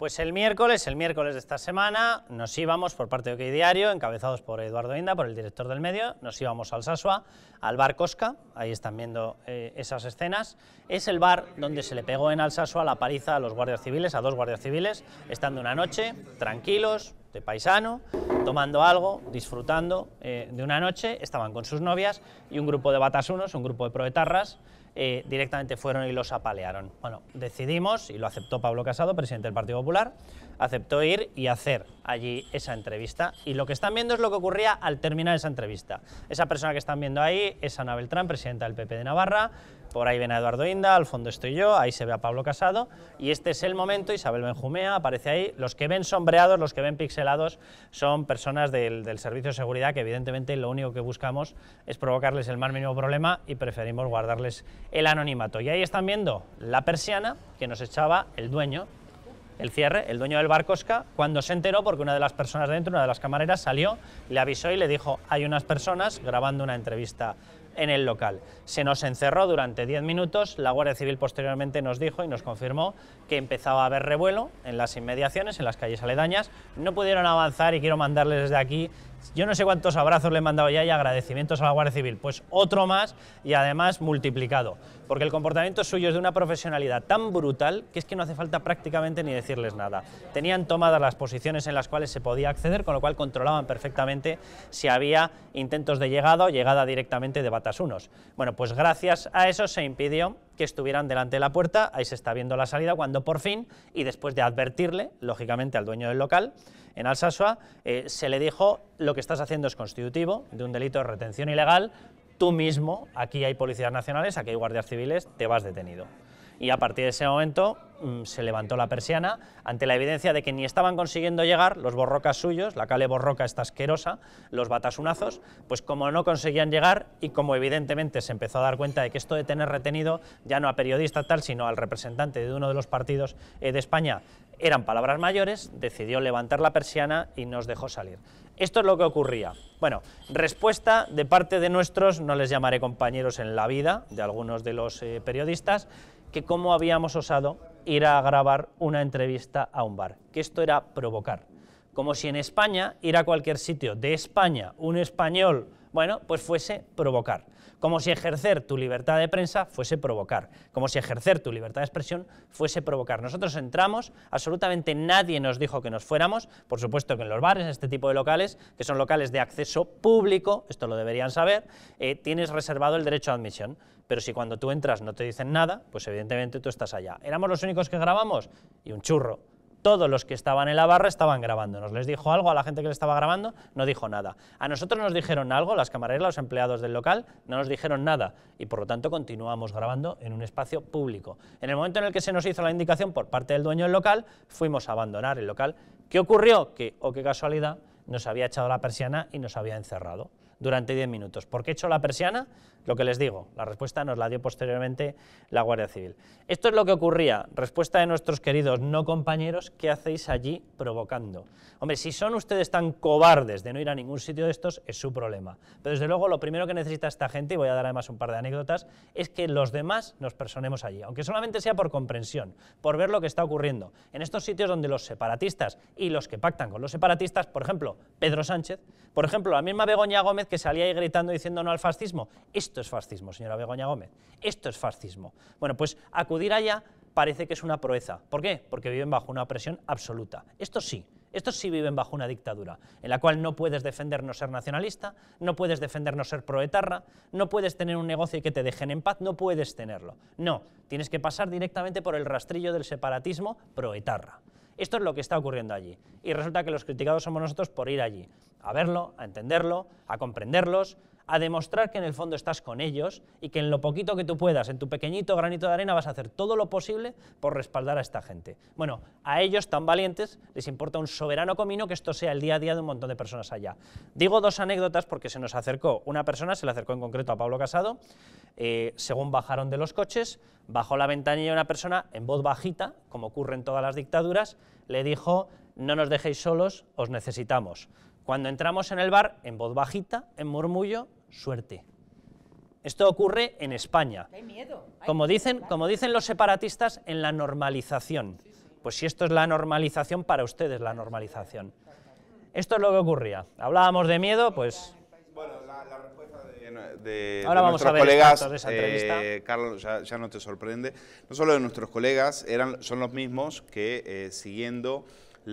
pues el miércoles, el miércoles de esta semana, nos íbamos por parte de OK Diario, encabezados por Eduardo Inda, por el director del medio, nos íbamos al Sasua, al bar Cosca, ahí están viendo eh, esas escenas. Es el bar donde se le pegó en Alsasua la pariza a los guardias civiles, a dos guardias civiles, estando una noche, tranquilos, de paisano, tomando algo, disfrutando eh, de una noche, estaban con sus novias y un grupo de batasunos, un grupo de proetarras, eh, directamente fueron y los apalearon. Bueno, decidimos, y lo aceptó Pablo Casado, presidente del Partido Popular, aceptó ir y hacer allí esa entrevista. Y lo que están viendo es lo que ocurría al terminar esa entrevista. Esa persona que están viendo ahí es Ana Beltrán, presidenta del PP de Navarra, por ahí ven Eduardo Inda, al fondo estoy yo, ahí se ve a Pablo Casado, y este es el momento, Isabel Benjumea aparece ahí, los que ven sombreados, los que ven pixelados, son personas del, del servicio de seguridad que evidentemente lo único que buscamos es provocarles el más mínimo problema y preferimos guardarles el anonimato. Y ahí están viendo la persiana que nos echaba el dueño, el cierre, el dueño del barcosca, cuando se enteró, porque una de las personas dentro, una de las camareras, salió, le avisó y le dijo, hay unas personas grabando una entrevista en el local. Se nos encerró durante 10 minutos, la Guardia Civil posteriormente nos dijo y nos confirmó que empezaba a haber revuelo en las inmediaciones, en las calles aledañas. No pudieron avanzar y quiero mandarles desde aquí yo no sé cuántos abrazos le he mandado ya y agradecimientos a la Guardia Civil. Pues otro más y además multiplicado. Porque el comportamiento suyo es de una profesionalidad tan brutal que es que no hace falta prácticamente ni decirles nada. Tenían tomadas las posiciones en las cuales se podía acceder, con lo cual controlaban perfectamente si había intentos de llegada o llegada directamente de batas unos. Bueno, pues gracias a eso se impidió que estuvieran delante de la puerta. Ahí se está viendo la salida cuando por fin, y después de advertirle, lógicamente, al dueño del local, en Alsasua, eh, se le dijo lo que estás haciendo es constitutivo de un delito de retención ilegal, tú mismo, aquí hay policías nacionales, aquí hay guardias civiles, te vas detenido. Y a partir de ese momento mm, se levantó la persiana ante la evidencia de que ni estaban consiguiendo llegar los borrocas suyos, la cale borroca está asquerosa, los batasunazos, pues como no conseguían llegar y como evidentemente se empezó a dar cuenta de que esto de tener retenido ya no a periodista tal, sino al representante de uno de los partidos eh, de España eran palabras mayores, decidió levantar la persiana y nos dejó salir. Esto es lo que ocurría. Bueno, respuesta de parte de nuestros, no les llamaré compañeros en la vida, de algunos de los eh, periodistas, que cómo habíamos osado ir a grabar una entrevista a un bar, que esto era provocar. Como si en España, ir a cualquier sitio de España, un español bueno, pues fuese provocar. Como si ejercer tu libertad de prensa fuese provocar. Como si ejercer tu libertad de expresión fuese provocar. Nosotros entramos, absolutamente nadie nos dijo que nos fuéramos, por supuesto que en los bares, en este tipo de locales, que son locales de acceso público, esto lo deberían saber, eh, tienes reservado el derecho a admisión. Pero si cuando tú entras no te dicen nada, pues evidentemente tú estás allá. ¿Éramos los únicos que grabamos? Y un churro todos los que estaban en la barra estaban grabándonos. Les dijo algo a la gente que le estaba grabando, no dijo nada. A nosotros nos dijeron algo, las camareras, los empleados del local, no nos dijeron nada y por lo tanto continuamos grabando en un espacio público. En el momento en el que se nos hizo la indicación por parte del dueño del local, fuimos a abandonar el local. ¿Qué ocurrió? Que, o oh, qué casualidad, nos había echado la persiana y nos había encerrado durante 10 minutos. ¿Por qué he hecho la persiana? Lo que les digo, la respuesta nos la dio posteriormente la Guardia Civil. Esto es lo que ocurría, respuesta de nuestros queridos no compañeros, ¿qué hacéis allí provocando? Hombre, si son ustedes tan cobardes de no ir a ningún sitio de estos, es su problema. Pero desde luego lo primero que necesita esta gente, y voy a dar además un par de anécdotas, es que los demás nos personemos allí, aunque solamente sea por comprensión, por ver lo que está ocurriendo. En estos sitios donde los separatistas y los que pactan con los separatistas, por ejemplo, Pedro Sánchez, por ejemplo, la misma Begoña Gómez, que ahí gritando diciendo no al fascismo. Esto es fascismo, señora Begoña Gómez. Esto es fascismo. Bueno, pues acudir allá parece que es una proeza. ¿Por qué? Porque viven bajo una opresión absoluta. Esto sí, estos sí viven bajo una dictadura, en la cual no puedes defendernos ser nacionalista, no puedes defendernos ser proetarra, no puedes tener un negocio y que te dejen en paz, no puedes tenerlo. No, tienes que pasar directamente por el rastrillo del separatismo proetarra. Esto es lo que está ocurriendo allí. Y resulta que los criticados somos nosotros por ir allí a verlo, a entenderlo, a comprenderlos, a demostrar que en el fondo estás con ellos y que en lo poquito que tú puedas, en tu pequeñito granito de arena, vas a hacer todo lo posible por respaldar a esta gente. Bueno, a ellos tan valientes les importa un soberano comino que esto sea el día a día de un montón de personas allá. Digo dos anécdotas porque se nos acercó una persona, se le acercó en concreto a Pablo Casado, eh, según bajaron de los coches, bajó la ventanilla una persona en voz bajita, como ocurre en todas las dictaduras, le dijo, no nos dejéis solos, os necesitamos. Cuando entramos en el bar, en voz bajita, en murmullo, suerte. Esto ocurre en España. Hay miedo. como, dicen, como dicen los separatistas, en la normalización. Pues si esto es la normalización, para ustedes la normalización. Esto es lo que ocurría. Hablábamos de miedo, pues... Bueno, la, respuesta de, Ahora vamos nuestros a ver colegas, eh, Carlos, ya, no te sorprende, no solo de nuestros colegas, eran, son los mismos que eh, siguiendo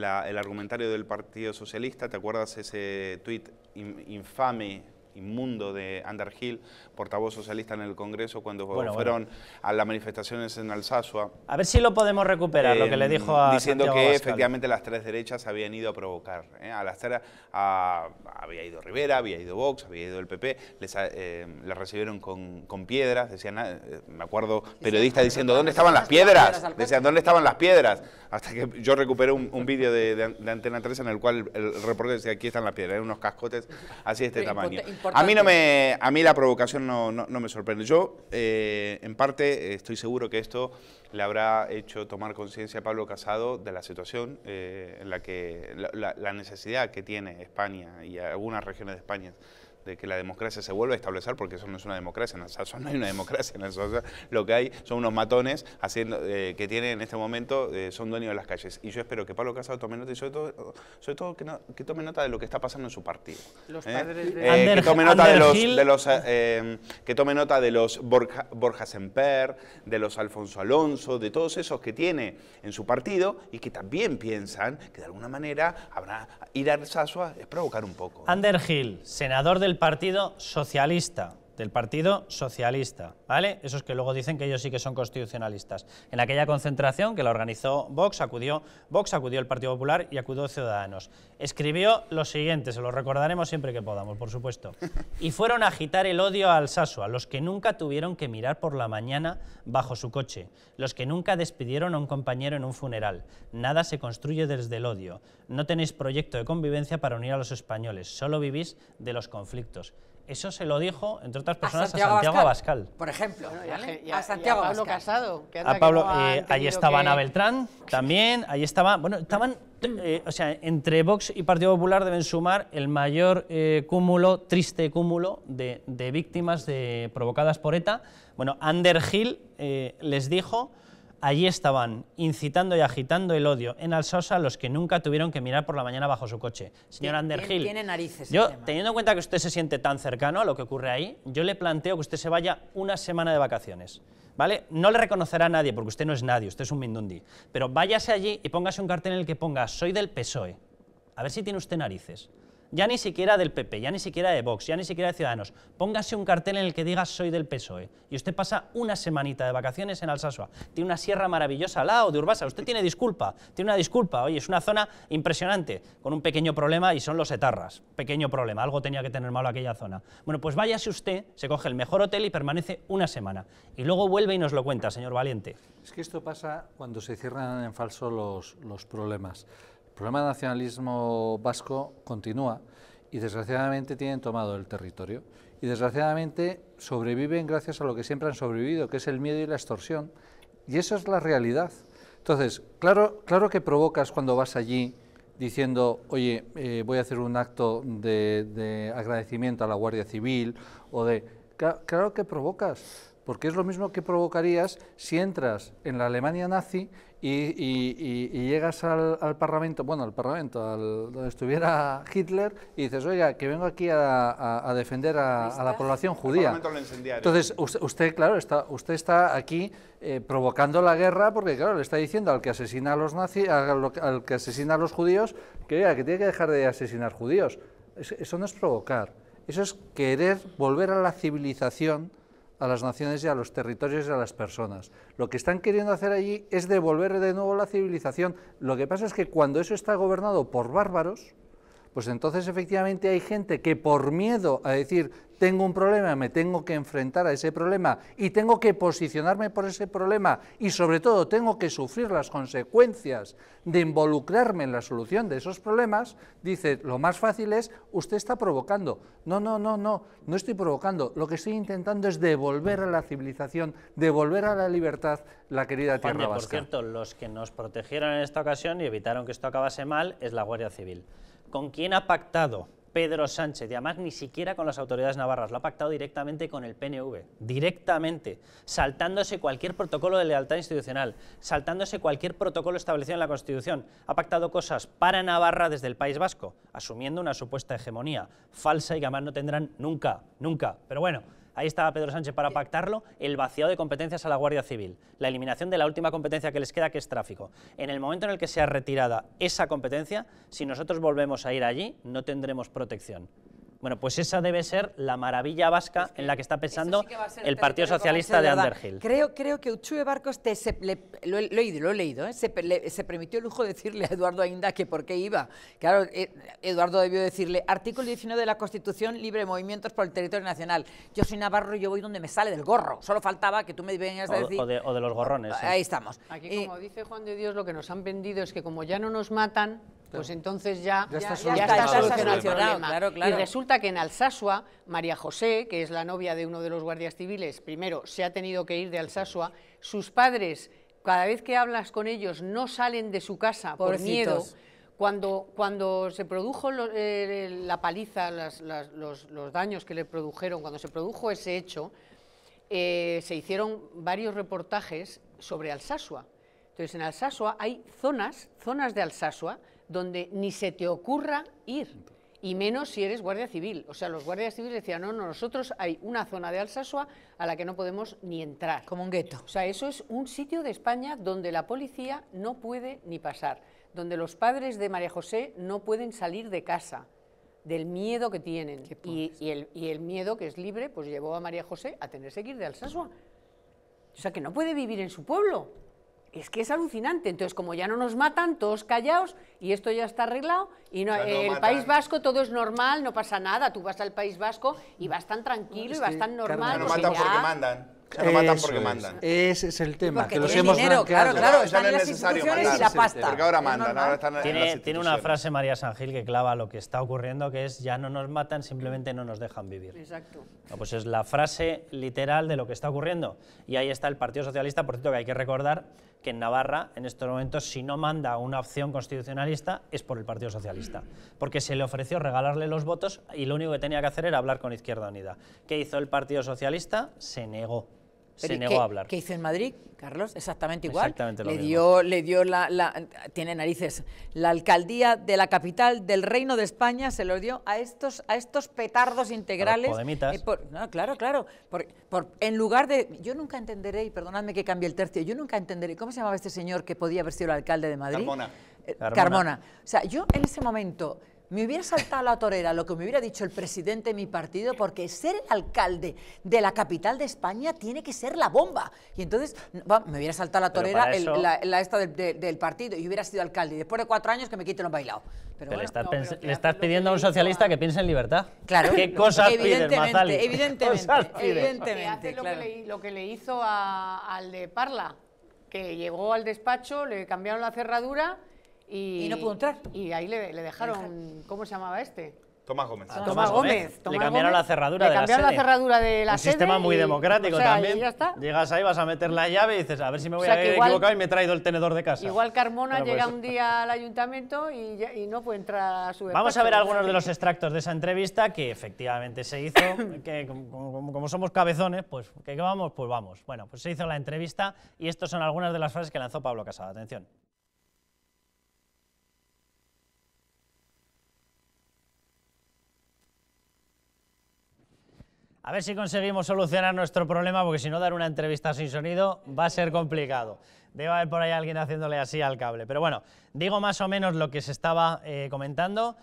el argumentario del Partido Socialista, ¿te acuerdas ese tuit infame inmundo de Underhill, portavoz socialista en el Congreso, cuando fueron a las manifestaciones en Alsasua. A ver si lo podemos recuperar, lo que le eh, dijo a Diciendo que efectivamente las tres derechas habían ido a provocar. ¿eh? a había ido Rivera, había ido Vox, había ido el PP, eh, les, recibieron con, piedras, decían, ah, me acuerdo, periodistas diciendo, ¿dónde estaban las piedras? Decían, ¿dónde estaban las piedras? Hasta que yo recuperé un, vídeo de, Antena 3 en el cual el reportero decía, aquí están las piedras, eran unos cascotes así de este tamaño. A mí, no me, a mí la provocación no, me sorprende. Yo, eh, en parte, estoy seguro que esto le habrá hecho tomar conciencia a Pablo Casado de la situación eh, en la que, la, la necesidad que tiene España y algunas regiones de España de que la democracia se vuelva a establecer, porque eso no es una democracia, en no hay una democracia en lo que hay son unos matones haciendo, eh, que tienen en este momento, eh, son dueños de las calles. Y yo espero que Pablo Casado tome nota y sobre todo, que, tome nota de lo que está pasando en su partido. Los padres de... que tome nota de los, que tome nota de los Borja, Semper, de los Alfonso Alonso, de todos esos que tiene en su partido y que también piensan que de alguna manera habrá ir a sasua es provocar un poco. Ander Gil, senador del Partido Socialista del Partido Socialista, ¿vale? Esos que luego dicen que ellos sí que son constitucionalistas. En aquella concentración que la organizó Vox, acudió Vox, acudió el Partido Popular y acudió Ciudadanos. Escribió lo siguiente, se lo recordaremos siempre que podamos, por supuesto. Y fueron a agitar el odio al Sasu, a los que nunca tuvieron que mirar por la mañana bajo su coche, los que nunca despidieron a un compañero en un funeral. Nada se construye desde el odio. No tenéis proyecto de convivencia para unir a los españoles, solo vivís de los conflictos. Eso se lo dijo, entre otras personas, a Santiago, Abascal. Por ejemplo, a, Santiago Casado. Eh, ahí estaba Beltrán, también, ahí estaba, bueno, estaban, eh, o sea, entre Vox y Partido Popular deben sumar el mayor eh, cúmulo, triste cúmulo de, víctimas de, provocadas por ETA. Bueno, Ander Hill les dijo Allí estaban, incitando y agitando el odio en Alsosa a los que nunca tuvieron que mirar por la mañana bajo su coche. Señor Andergil, tiene narices yo, este teniendo en cuenta que usted se siente tan cercano a lo que ocurre ahí, yo le planteo que usted se vaya una semana de vacaciones. ¿Vale? No le reconocerá a nadie, porque usted no es nadie, usted es un mindundi. Pero váyase allí y póngase un cartel en el que ponga soy del PSOE. A ver si tiene usted narices ya ni siquiera del PP, ya ni siquiera de Vox, ya ni siquiera de Ciudadanos. Póngase un cartel en el que diga soy del PSOE y usted pasa una semanita de vacaciones en Alsasua. Tiene una sierra maravillosa al lado de Urbasa, usted tiene disculpa, tiene una disculpa. Oye, es una zona impresionante, con un pequeño problema y son los etarras. Pequeño problema, algo tenía que tener malo aquella zona. Bueno, pues váyase usted, se coge el mejor hotel y permanece una semana. Y luego vuelve y nos lo cuenta, señor Valiente. Es que esto pasa cuando se cierran en falso los problemas problema del nacionalismo vasco continúa y desgraciadamente tienen tomado el territorio. Y desgraciadamente sobreviven gracias a lo que siempre han sobrevivido, que es el miedo y la extorsión. Y eso es la realidad. Entonces, claro, claro que provocas cuando vas allí diciendo, oye, eh, voy a hacer un acto de, agradecimiento a la Guardia Civil o de... claro que provocas, porque es lo mismo que provocarías si entras en la Alemania nazi y, llegas al, Parlamento, bueno, al Parlamento, donde estuviera Hitler, y dices, oiga, que vengo aquí a, defender a, la población judía. Entonces, usted, claro, está, usted está aquí eh, provocando la guerra porque, claro, le está diciendo al que asesina a los nazis, al, que asesina a los judíos, que, oiga, que tiene que dejar de asesinar judíos. eso no es provocar, eso es querer volver a la civilización a las naciones y a los territorios y a las personas. Lo que están queriendo hacer allí es devolver de nuevo la civilización. Lo que pasa es que cuando eso está gobernado por bárbaros, pues entonces efectivamente hay gente que por miedo a decir tengo un problema, me tengo que enfrentar a ese problema y tengo que posicionarme por ese problema y sobre todo tengo que sufrir las consecuencias de involucrarme en la solución de esos problemas, dice, lo más fácil es, usted está provocando. No, no, no, no, no estoy provocando. Lo que estoy intentando es devolver a la civilización, devolver a la libertad la querida tierra vasca. Por cierto, los que nos protegieron en esta ocasión y evitaron que esto acabase mal es la Guardia Civil. ¿Con quién ha pactado Pedro Sánchez, y además ni siquiera con las autoridades navarras, lo ha pactado directamente con el PNV, directamente, saltándose cualquier protocolo de lealtad institucional, saltándose cualquier protocolo establecido en la Constitución. Ha pactado cosas para Navarra desde el País Vasco, asumiendo una supuesta hegemonía falsa y que además no tendrán nunca, nunca. Pero bueno, ahí estaba Pedro Sánchez para pactarlo, el vaciado de competencias a la Guardia Civil, la eliminación de la última competencia que les queda, que es tráfico. En el momento en el que sea retirada esa competencia, si nosotros volvemos a ir allí, no tendremos protección. Bueno, pues esa debe ser la maravilla vasca en la que está pensando el, Partido Socialista de Anderhill. Creo, creo que Uchue Barcos, lo, he leído, ¿eh? se, permitió el lujo de decirle a Eduardo Ainda que por qué iba. Claro, eh, Eduardo debió decirle, artículo 19 de la Constitución, libre de movimientos por el territorio nacional. Yo soy navarro y yo voy donde me sale del gorro. Solo faltaba que tú me vengas a decir... O de, los gorrones. Ah, ahí estamos. Aquí, como dice Juan de Dios, lo que nos han vendido es que como ya no nos matan, pues entonces ya, está, el Y resulta que en Alsasua, María José, que es la novia de uno de los guardias civiles, primero se ha tenido que ir de Alsasua, sus padres, cada vez que hablas con ellos, no salen de su casa por miedo. Cuando, cuando se produjo eh, la paliza, los, daños que le produjeron, cuando se produjo ese hecho, eh, se hicieron varios reportajes sobre Alsasua. Entonces, en Alsasua hay zonas, zonas de Alsasua, donde ni se te ocurra ir, y menos si eres guardia civil. O sea, los guardias civiles decían, no, no, nosotros hay una zona de Alsasua a la que no podemos ni entrar. Como un gueto. O sea, eso es un sitio de España donde la policía no puede ni pasar, donde los padres de María José no pueden salir de casa del miedo que tienen. Y, el, y, el, miedo que es libre, pues llevó a María José a tenerse que ir de Alsasua. O sea, que no puede vivir en su pueblo. Es que es alucinante. Entonces, como ya no nos matan, todos callados y esto ya está arreglado. Y el País Vasco todo es normal, no pasa nada. Tú vas al País Vasco y vas tan tranquilo y vas tan normal. no pues matan ya... porque mandan. no matan porque es. mandan. Ese es el tema, que los hemos dinero, Claro, claro, están en las instituciones y la pasta. Porque ahora mandan, ahora están tiene, Tiene una frase María Sangil que clava lo que está ocurriendo, que es ya no nos matan, simplemente no nos dejan vivir. Exacto. Ah, pues es la frase literal de lo que está ocurriendo. Y ahí está el Partido Socialista, por cierto, que hay que recordar que en Navarra, en estos momentos, si no manda una opción constitucionalista, es por el Partido Socialista. Porque se le ofreció regalarle los votos y lo único que tenía que hacer era hablar con Izquierda Unida. ¿Qué hizo el Partido Socialista? Se negó se negó a hablar. ¿Qué hizo en Madrid, Carlos? Exactamente igual. Exactamente lo le dio, le dio la, tiene narices. La alcaldía de la capital del Reino de España se lo dio a estos, a estos petardos integrales. Podemitas. Eh, claro, claro. Por, en lugar de, yo nunca entenderé y perdonadme que cambie el tercio. Yo nunca entenderé cómo se llamaba este señor que podía haber sido el alcalde de Madrid. Carmona. Eh, Carmona. O sea, yo en ese momento me hubiera saltado la torera lo que me hubiera dicho el presidente de mi partido, porque ser alcalde de la capital de España tiene que ser la bomba. Y entonces me hubiera saltado la torera la, esta del, partido y hubiera sido alcalde. Y después de cuatro años que me quiten los bailados. Pero, le estás, pidiendo a un socialista que piense en libertad. Claro. ¿Qué cosas piden, Evidentemente, evidentemente. lo, que le, hizo al de Parla, que llegó al despacho, le cambiaron la cerradura y, no pudo entrar. Y ahí le, dejaron, ¿cómo se llamaba este? Tomás Gómez. Ah, Tomás, Gómez. le cambiaron la cerradura de la cambiaron la cerradura de la Un sistema muy democrático también. Llegas ahí, vas a meter la llave y dices, a ver si me voy a igual, equivocado y me he traído el tenedor de casa. Igual Carmona pues llega un día al ayuntamiento y, no puede entrar a su Vamos a ver algunos de los extractos de esa entrevista que efectivamente se hizo, que como, somos cabezones, pues que vamos, pues vamos. Bueno, pues se hizo la entrevista y estas son algunas de las frases que lanzó Pablo Casado. Atención. A ver si conseguimos solucionar nuestro problema, porque si no, dar una entrevista sin sonido va a ser complicado. Debe haber por ahí alguien haciéndole así al cable. Pero bueno, digo más o menos lo que se estaba eh, comentando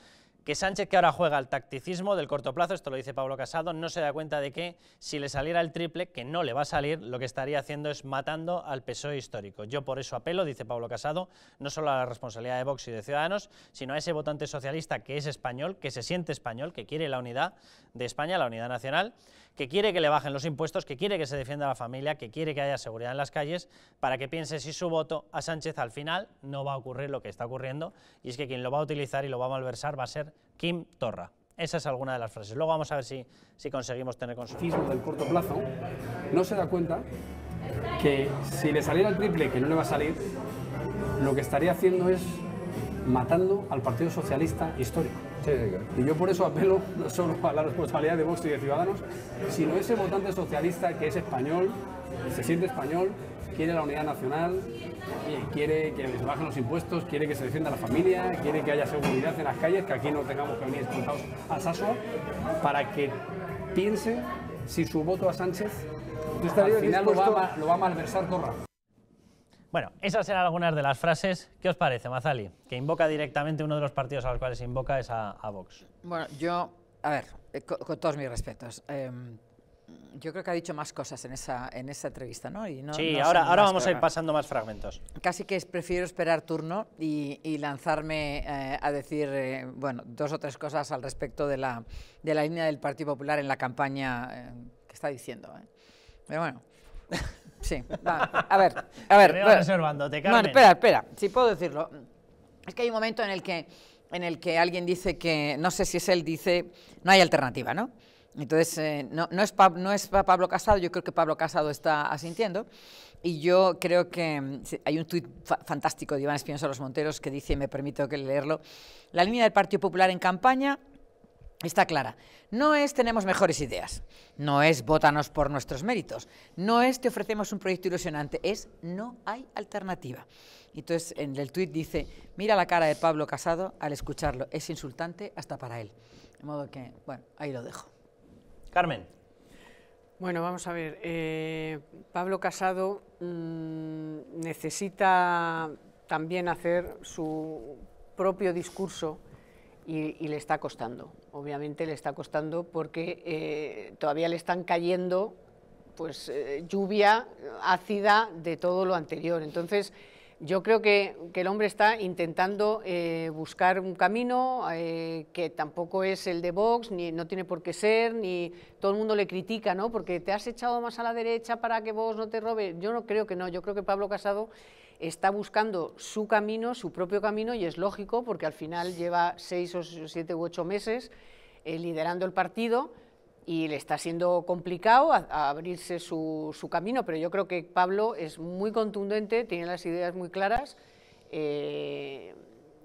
que Sánchez, que ahora juega al tacticismo del corto plazo, esto lo dice Pablo Casado, no se da cuenta de que si le saliera el triple, que no le va a salir, lo que estaría haciendo es matando al PSOE histórico. Yo por eso apelo, dice Pablo Casado, no solo a la responsabilidad de Vox y de Ciudadanos, sino a ese votante socialista que es español, que se siente español, que quiere la unidad de España, la unidad nacional, que quiere que le bajen los impuestos, que quiere que se defienda la familia, que quiere que haya seguridad en las calles, para que piense si su voto a Sánchez al final no va a ocurrir lo que está ocurriendo, y es que quien lo va a utilizar y lo va a malversar va a ser Kim Torra. Esa es alguna de las frases. Luego vamos a ver si, si conseguimos tener consenso. del corto plazo no se da cuenta que si le saliera el triple, que no le va a salir, lo que estaría haciendo es matando al Partido Socialista histórico. Y yo por eso apelo no solo a la responsabilidad de Vox y de Ciudadanos, sino ese votante socialista que es español, se siente español, quiere la unidad nacional, eh, quiere que se bajen los impuestos, quiere que se defienda la familia, quiere que haya seguridad en las calles, que aquí no tengamos que venir expulsados a Saso, para que piense si su voto a Sánchez al final lo, va a, lo va a malversar Corra. Bueno, esas eran algunas de las frases. ¿Qué os parece, Mazali? Que invoca directamente uno de los partidos a los cuales invoca es a, Vox. Bueno, yo, a ver, eh, con, todos mis respetos. Em, yo creo que ha dicho más cosas en esa, en esa entrevista, ¿no? Y sí, ahora, ahora vamos a ir pasando más fragmentos. Casi que prefiero esperar turno y, lanzarme eh, a decir, eh, bueno, dos o tres cosas al respecto de la, línea del Partido Popular en la campaña que está diciendo. Pero bueno. Sí, va. A ver, a ver. reservándote, espera, espera. Si puedo decirlo. Es que hay un momento en el que, en el que alguien dice que, no sé si es él, dice, no hay alternativa, ¿no? Entonces, eh, no, es no es Pablo Casado, yo creo que Pablo Casado está asintiendo. Y yo creo que mm, hay un tuit fantástico de Iván Espinosa Los Monteros que dice, me permito que leerlo, la línea del Partido Popular en campaña está clara. No es tenemos mejores ideas, no es votanos por nuestros méritos, no es te ofrecemos un proyecto ilusionante, es no hay alternativa. Entonces en el tuit dice, mira la cara de Pablo Casado al escucharlo, es insultante hasta para él. De modo que, bueno, ahí lo dejo. Carmen. Bueno, vamos a ver, eh, Pablo Casado mm, necesita también hacer su propio discurso y le está costando obviamente le está costando porque eh, todavía le están cayendo pues eh, lluvia ácida de todo lo anterior. Entonces, yo creo que, el hombre está intentando eh, buscar un camino que tampoco es el de Vox, ni no tiene por qué ser, ni todo el mundo le critica, ¿no? Porque te has echado más a la derecha para que Vox no te robe. Yo no creo que no, yo creo que Pablo Casado está buscando su camino, su propio camino, y es lógico porque al final lleva seis o siete u ocho meses eh, liderando el partido y le está siendo complicado abrirse su, camino, pero yo creo que Pablo es muy contundente, tiene las ideas muy claras. Eh,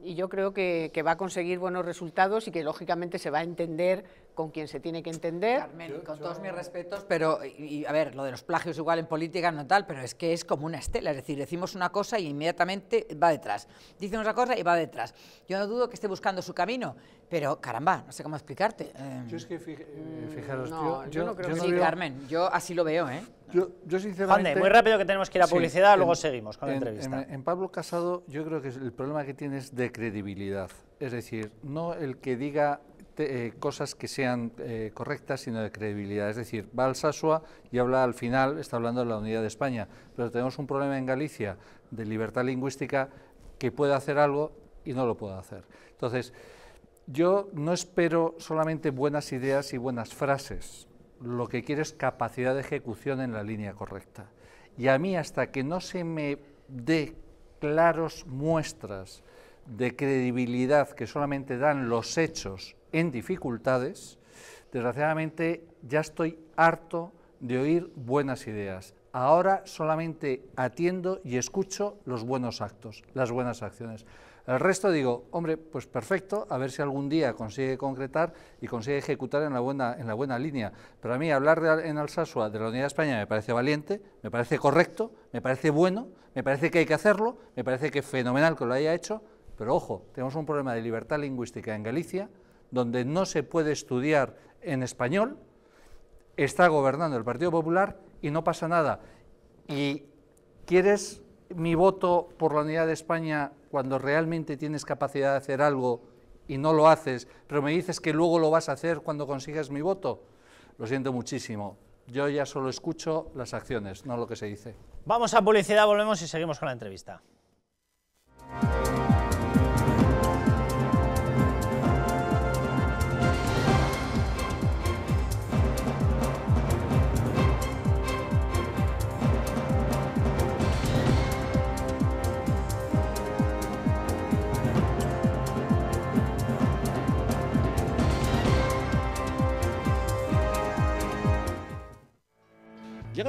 y yo creo que, va a conseguir buenos resultados y que lógicamente se va a entender con quien se tiene que entender. Carmen, con todos mis respetos, pero, a ver, lo de los plagios igual en política no tal, pero es que es como una estela, es decir, decimos una cosa y inmediatamente va detrás, dice una cosa y va detrás. Yo no dudo que esté buscando su camino, pero caramba, no sé cómo explicarte. Em. Yo es que, eh, mm, fijaros, yo, no creo que... sí, Carmen, yo así lo veo, ¿eh? Yo, sinceramente... muy rápido que tenemos que ir a publicidad, luego seguimos con la entrevista. En, en, Pablo Casado yo creo que el problema que tiene es de credibilidad. Es decir, no el que diga eh, cosas que sean eh, correctas, sino de credibilidad. Es decir, va al Sasua y habla al final, está hablando de la unidad de España, pero tenemos un problema en Galicia de libertad lingüística que puede hacer algo y no lo puede hacer. Entonces, yo no espero solamente buenas ideas y buenas frases, lo que quiero es capacidad de ejecución en la línea correcta. Y a mí, hasta que no se me dé claros muestras de credibilidad que solamente dan los hechos en dificultades, desgraciadamente ya estoy harto de oír buenas ideas. Ahora solamente atiendo y escucho los buenos actos, las buenas acciones. El resto digo, hombre, pues perfecto, a ver si algún día consigue concretar y consigue ejecutar en la buena, en la buena línea. Pero a mí hablar en Alsasua de la Unidad España me parece valiente, me parece correcto, me parece bueno, me parece que hay que hacerlo, me parece que es fenomenal que lo haya hecho, pero ojo, tenemos un problema de libertad lingüística en Galicia, donde no se puede estudiar en español, está gobernando el Partido Popular y no pasa nada. Y quieres mi voto por la unidad de España cuando realmente tienes capacidad de hacer algo y no lo haces, pero me dices que luego lo vas a hacer cuando consigas mi voto. Lo siento muchísimo. Yo ya solo escucho las acciones, no lo que se dice. Vamos a publicidad, volvemos y seguimos con la entrevista. jangan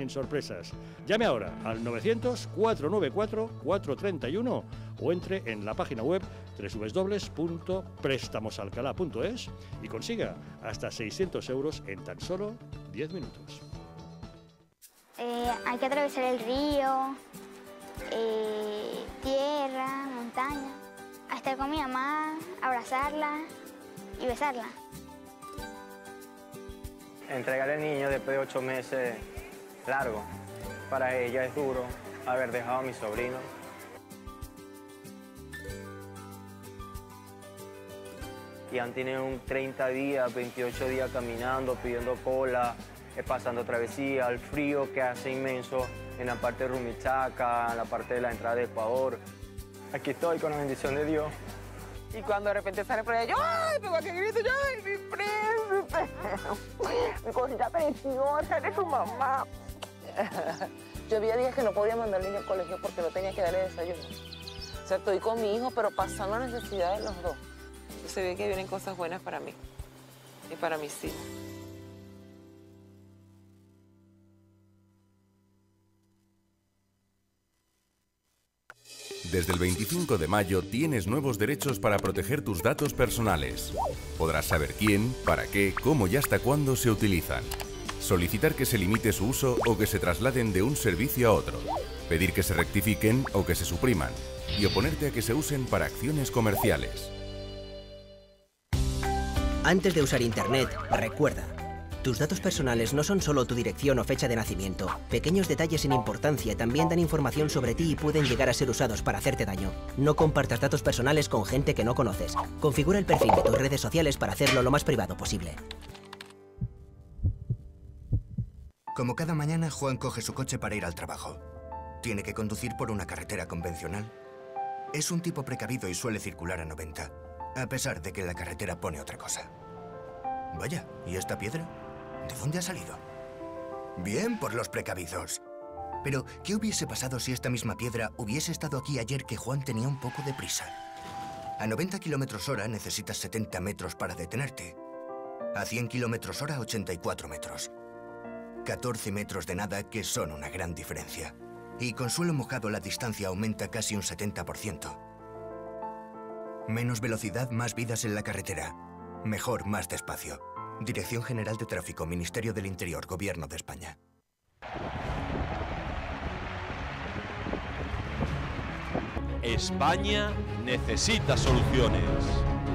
sin sorpresas. Llame ahora al 900-494-431 o entre en la página web www.préstamosalcalá.es y consiga hasta 600 euros en tan solo 10 minutos. Eh, hay que atravesar el río, eh, tierra, montaña, estar con mi mamá, abrazarla y besarla. Entregar el niño después de ocho meses largo. Para ella es duro haber dejado a mi sobrino. Y han tenido un 30 días, 28 días caminando, pidiendo cola, eh, pasando travesía, el frío que hace inmenso en la parte de Rumichaca, en la parte de la entrada de Ecuador. Aquí estoy con la bendición de Dios. Y cuando de repente sale por allá, ¡ay, pero que grito! ¡Ay, mi príncipe! Mi cosita preciosa, eres su mamá yo había días que no podía mandar niño al colegio porque no tenía que darle desayuno. O sea, estoy con mi hijo, pero pasando las necesidades de los dos. Se ve que vienen cosas buenas para mí y para mis hijos. Desde el 25 de mayo tienes nuevos derechos para proteger tus datos personales. Podrás saber quién, para qué, cómo y hasta cuándo se utilizan solicitar que se limite su uso o que se trasladen de un servicio a otro, pedir que se rectifiquen o que se supriman y oponerte a que se usen para acciones comerciales. Antes de usar Internet, recuerda, tus datos personales no son solo tu dirección o fecha de nacimiento. Pequeños detalles sin importancia también dan información sobre ti y pueden llegar a ser usados para hacerte daño. No compartas datos personales con gente que no conoces. Configura el perfil de tus redes sociales para hacerlo lo más privado posible. Como cada mañana, Juan coge su coche para ir al trabajo. Tiene que conducir por una carretera convencional. Es un tipo precavido y suele circular a 90, a pesar de que la carretera pone otra cosa. Vaya, ¿y esta piedra? ¿De dónde ha salido? Bien por los precavidos. Pero, ¿qué hubiese pasado si esta misma piedra hubiese estado aquí ayer que Juan tenía un poco de prisa? A 90 km hora necesitas 70 metros para detenerte. A 100 km hora, 84 metros. 14 metros de nada que son una gran diferencia. Y con suelo mojado la distancia aumenta casi un 70%. Menos velocidad, más vidas en la carretera. Mejor, más despacio. Dirección General de Tráfico, Ministerio del Interior, Gobierno de España. España necesita soluciones.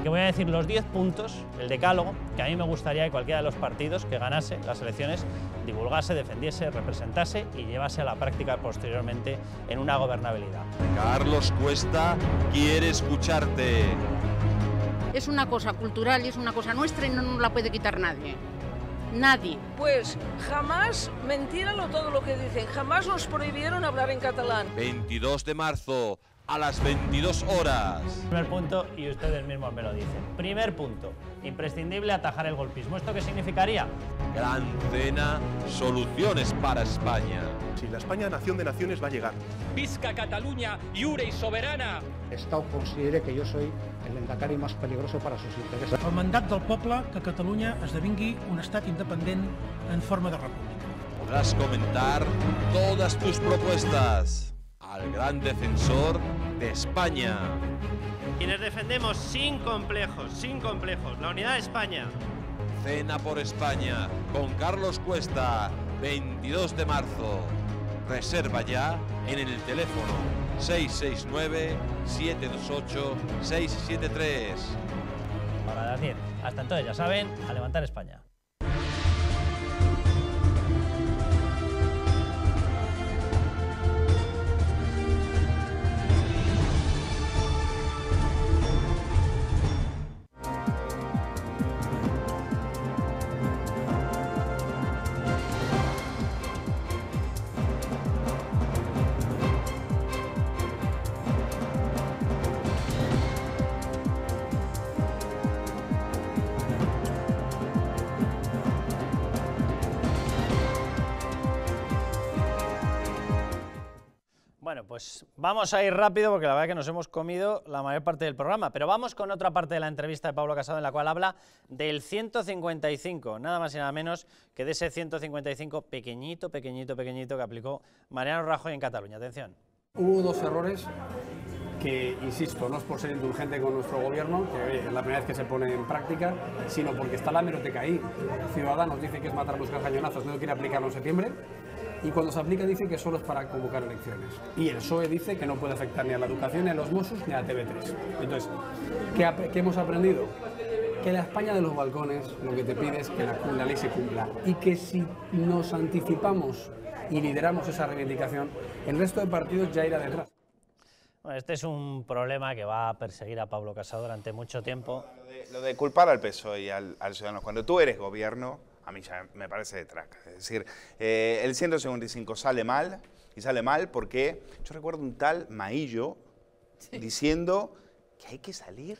Que voy a decir los 10 puntos, el decálogo, que a mí me gustaría que cualquiera de los partidos que ganase las elecciones divulgase, defendiese, representase y llevase a la práctica posteriormente en una gobernabilidad. Carlos Cuesta quiere escucharte. Es una cosa cultural y es una cosa nuestra y no nos la puede quitar nadie nadie. Pues jamás mentíralo todo lo que dicen, jamás nos prohibieron hablar en catalán. 22 de marzo, a las 22 horas. Primer punto, y ustedes mismos me lo dicen. Primer punto, imprescindible atajar el golpismo. ¿Esto qué significaría? Gran cena, soluciones para España. Si la España nación de naciones va a llegar. Visca Cataluña, lliure y soberana. Estado considere que yo soy el lendacari más peligroso para sus intereses. El mandat del poble que Catalunya esdevingui un estat independent en forma de república. Podrás comentar todas tus propuestas al gran defensor de España. Quienes defendemos sin complejos, sin complejos, la unidad de España. Cena por España con Carlos Cuesta, 22 de marzo. Reserva ya en el teléfono 669-728-673. Para Daniel, hasta entonces ya saben, a levantar España. Vamos a ir rápido porque la verdad es que nos hemos comido la mayor parte del programa, pero vamos con otra parte de la entrevista de Pablo Casado en la cual habla del 155, nada más y nada menos que de ese 155 pequeñito, pequeñito, pequeñito que aplicó Mariano Rajoy en Cataluña. Atención. Hubo dos errores que, insisto, no es por ser indulgente con nuestro gobierno, que es la primera vez que se pone en práctica, sino porque está la meroteca ahí. Ciudadanos dice que es matar buscar cañonazos, no quiere aplicarlo en septiembre y cuando se aplica dice que solo es para convocar elecciones. Y el PSOE dice que no puede afectar ni a la educación, ni a los Mossos, ni a TV3. Entonces, ¿qué, hemos aprendido? que la España de los balcones lo que te pide es que la, ley se cumpla y que si nos anticipamos y lideramos esa reivindicación, el resto de partidos ya irá detrás. este es un problema que va a perseguir a Pablo Casado durante mucho tiempo. Lo de, culpar al PSOE y al, ciudadano. cuando tú eres gobierno, a mí ya me parece de track. Es decir, eh, el 155 sale mal, y sale mal porque yo recuerdo un tal Maillo diciendo que hay que salir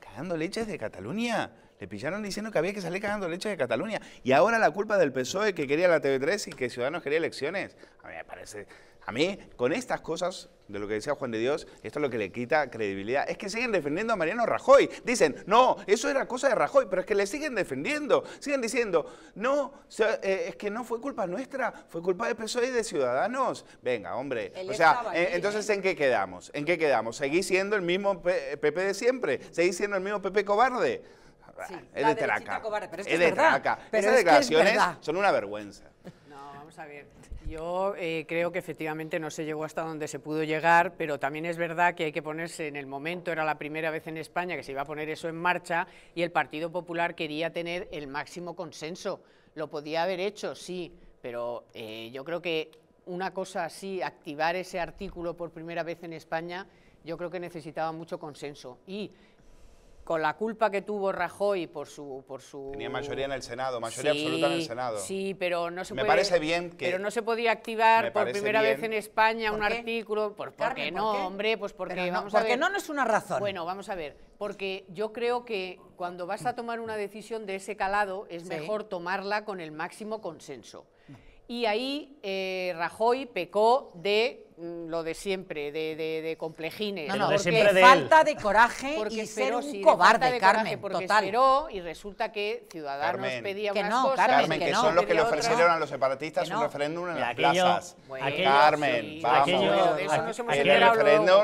cagando leches de Cataluña le pillaron diciendo que había que salir cagando leche de Cataluña. Y ahora la culpa del PSOE que quería la TV3 y que Ciudadanos quería elecciones. A mí me parece... A mí, con estas cosas, de lo que decía Juan de Dios, esto es lo que le quita credibilidad. Es que siguen defendiendo a Mariano Rajoy. Dicen, no, eso era cosa de Rajoy, pero es que le siguen defendiendo. Siguen diciendo, no, eh, es que no fue culpa nuestra, fue culpa del PSOE y de Ciudadanos. Venga, hombre. o sea, eh, entonces, ¿en qué quedamos? ¿En qué quedamos? ¿Seguís siendo el mismo PP de siempre? ¿Seguís siendo el mismo PP cobarde? es de traca. es, de traca. Esas declaraciones son una vergüenza. No, vamos a ver. Yo eh, creo que efectivamente no se llegó hasta donde se pudo llegar, pero también es verdad que hay que ponerse en el momento, era la primera vez en España que se iba a poner eso en marcha y el Partido Popular quería tener el máximo consenso. Lo podía haber hecho, sí, pero eh, yo creo que una cosa así, activar ese artículo por primera vez en España, yo creo que necesitaba mucho consenso. Y con la culpa que tuvo Rajoy por su... Por su... Tenía mayoría en el Senado, mayoría absoluta en el Senado. Sí, pero no se Me parece bien que... Pero no se podía activar por primera vez en España un artículo... Por, qué no, hombre? Pues porque... no, vamos porque no, no es una razón. Bueno, vamos a ver, porque yo creo que cuando vas a tomar una decisión de ese calado es mejor tomarla con el máximo consenso. Y ahí eh, Rajoy pecó de Mm, lo de siempre, de, complejines. porque falta de coraje y ser un cobarde, de Carmen, porque total. Esperó y resulta que Ciudadanos pedía que no, cosas. Carmen, que, que son los que le ofrecieron a los separatistas un referéndum en las plazas. Carmen, vamos. Aquello,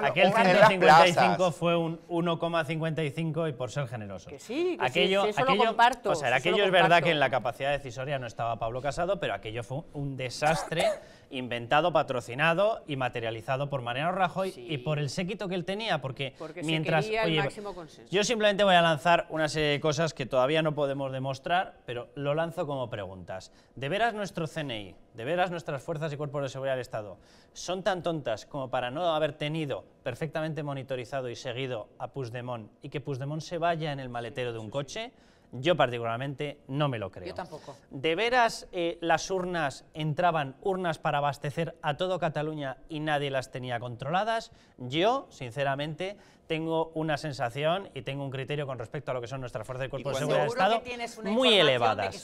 aquel 155 fue un 1,55 y por ser generoso. Que sí, que aquello, aquello, O sea, aquello es verdad que en la capacidad decisoria no estaba Pablo Casado, pero aquello fue un desastre inventado, patrocinado y materializado por Mariano Rajoy y por el séquito que él tenía, porque, mientras... Yo simplemente voy a lanzar una serie de cosas que todavía no podemos demostrar, pero lo lanzo como preguntas. ¿De veras nuestro CNI, de veras nuestras fuerzas y cuerpos de seguridad del Estado, son tan tontas como para no haber tenido perfectamente monitorizado y seguido a Puigdemont y que Puigdemont se vaya en el maletero de un coche? Yo particularmente no me lo creo. Yo tampoco. ¿De veras eh, las urnas entraban urnas para abastecer a todo Cataluña y nadie las tenía controladas? Yo, sinceramente, tengo una sensación y tengo un criterio con respecto a lo que son nuestras fuerzas de cuerpo de seguridad del Estado muy elevadas.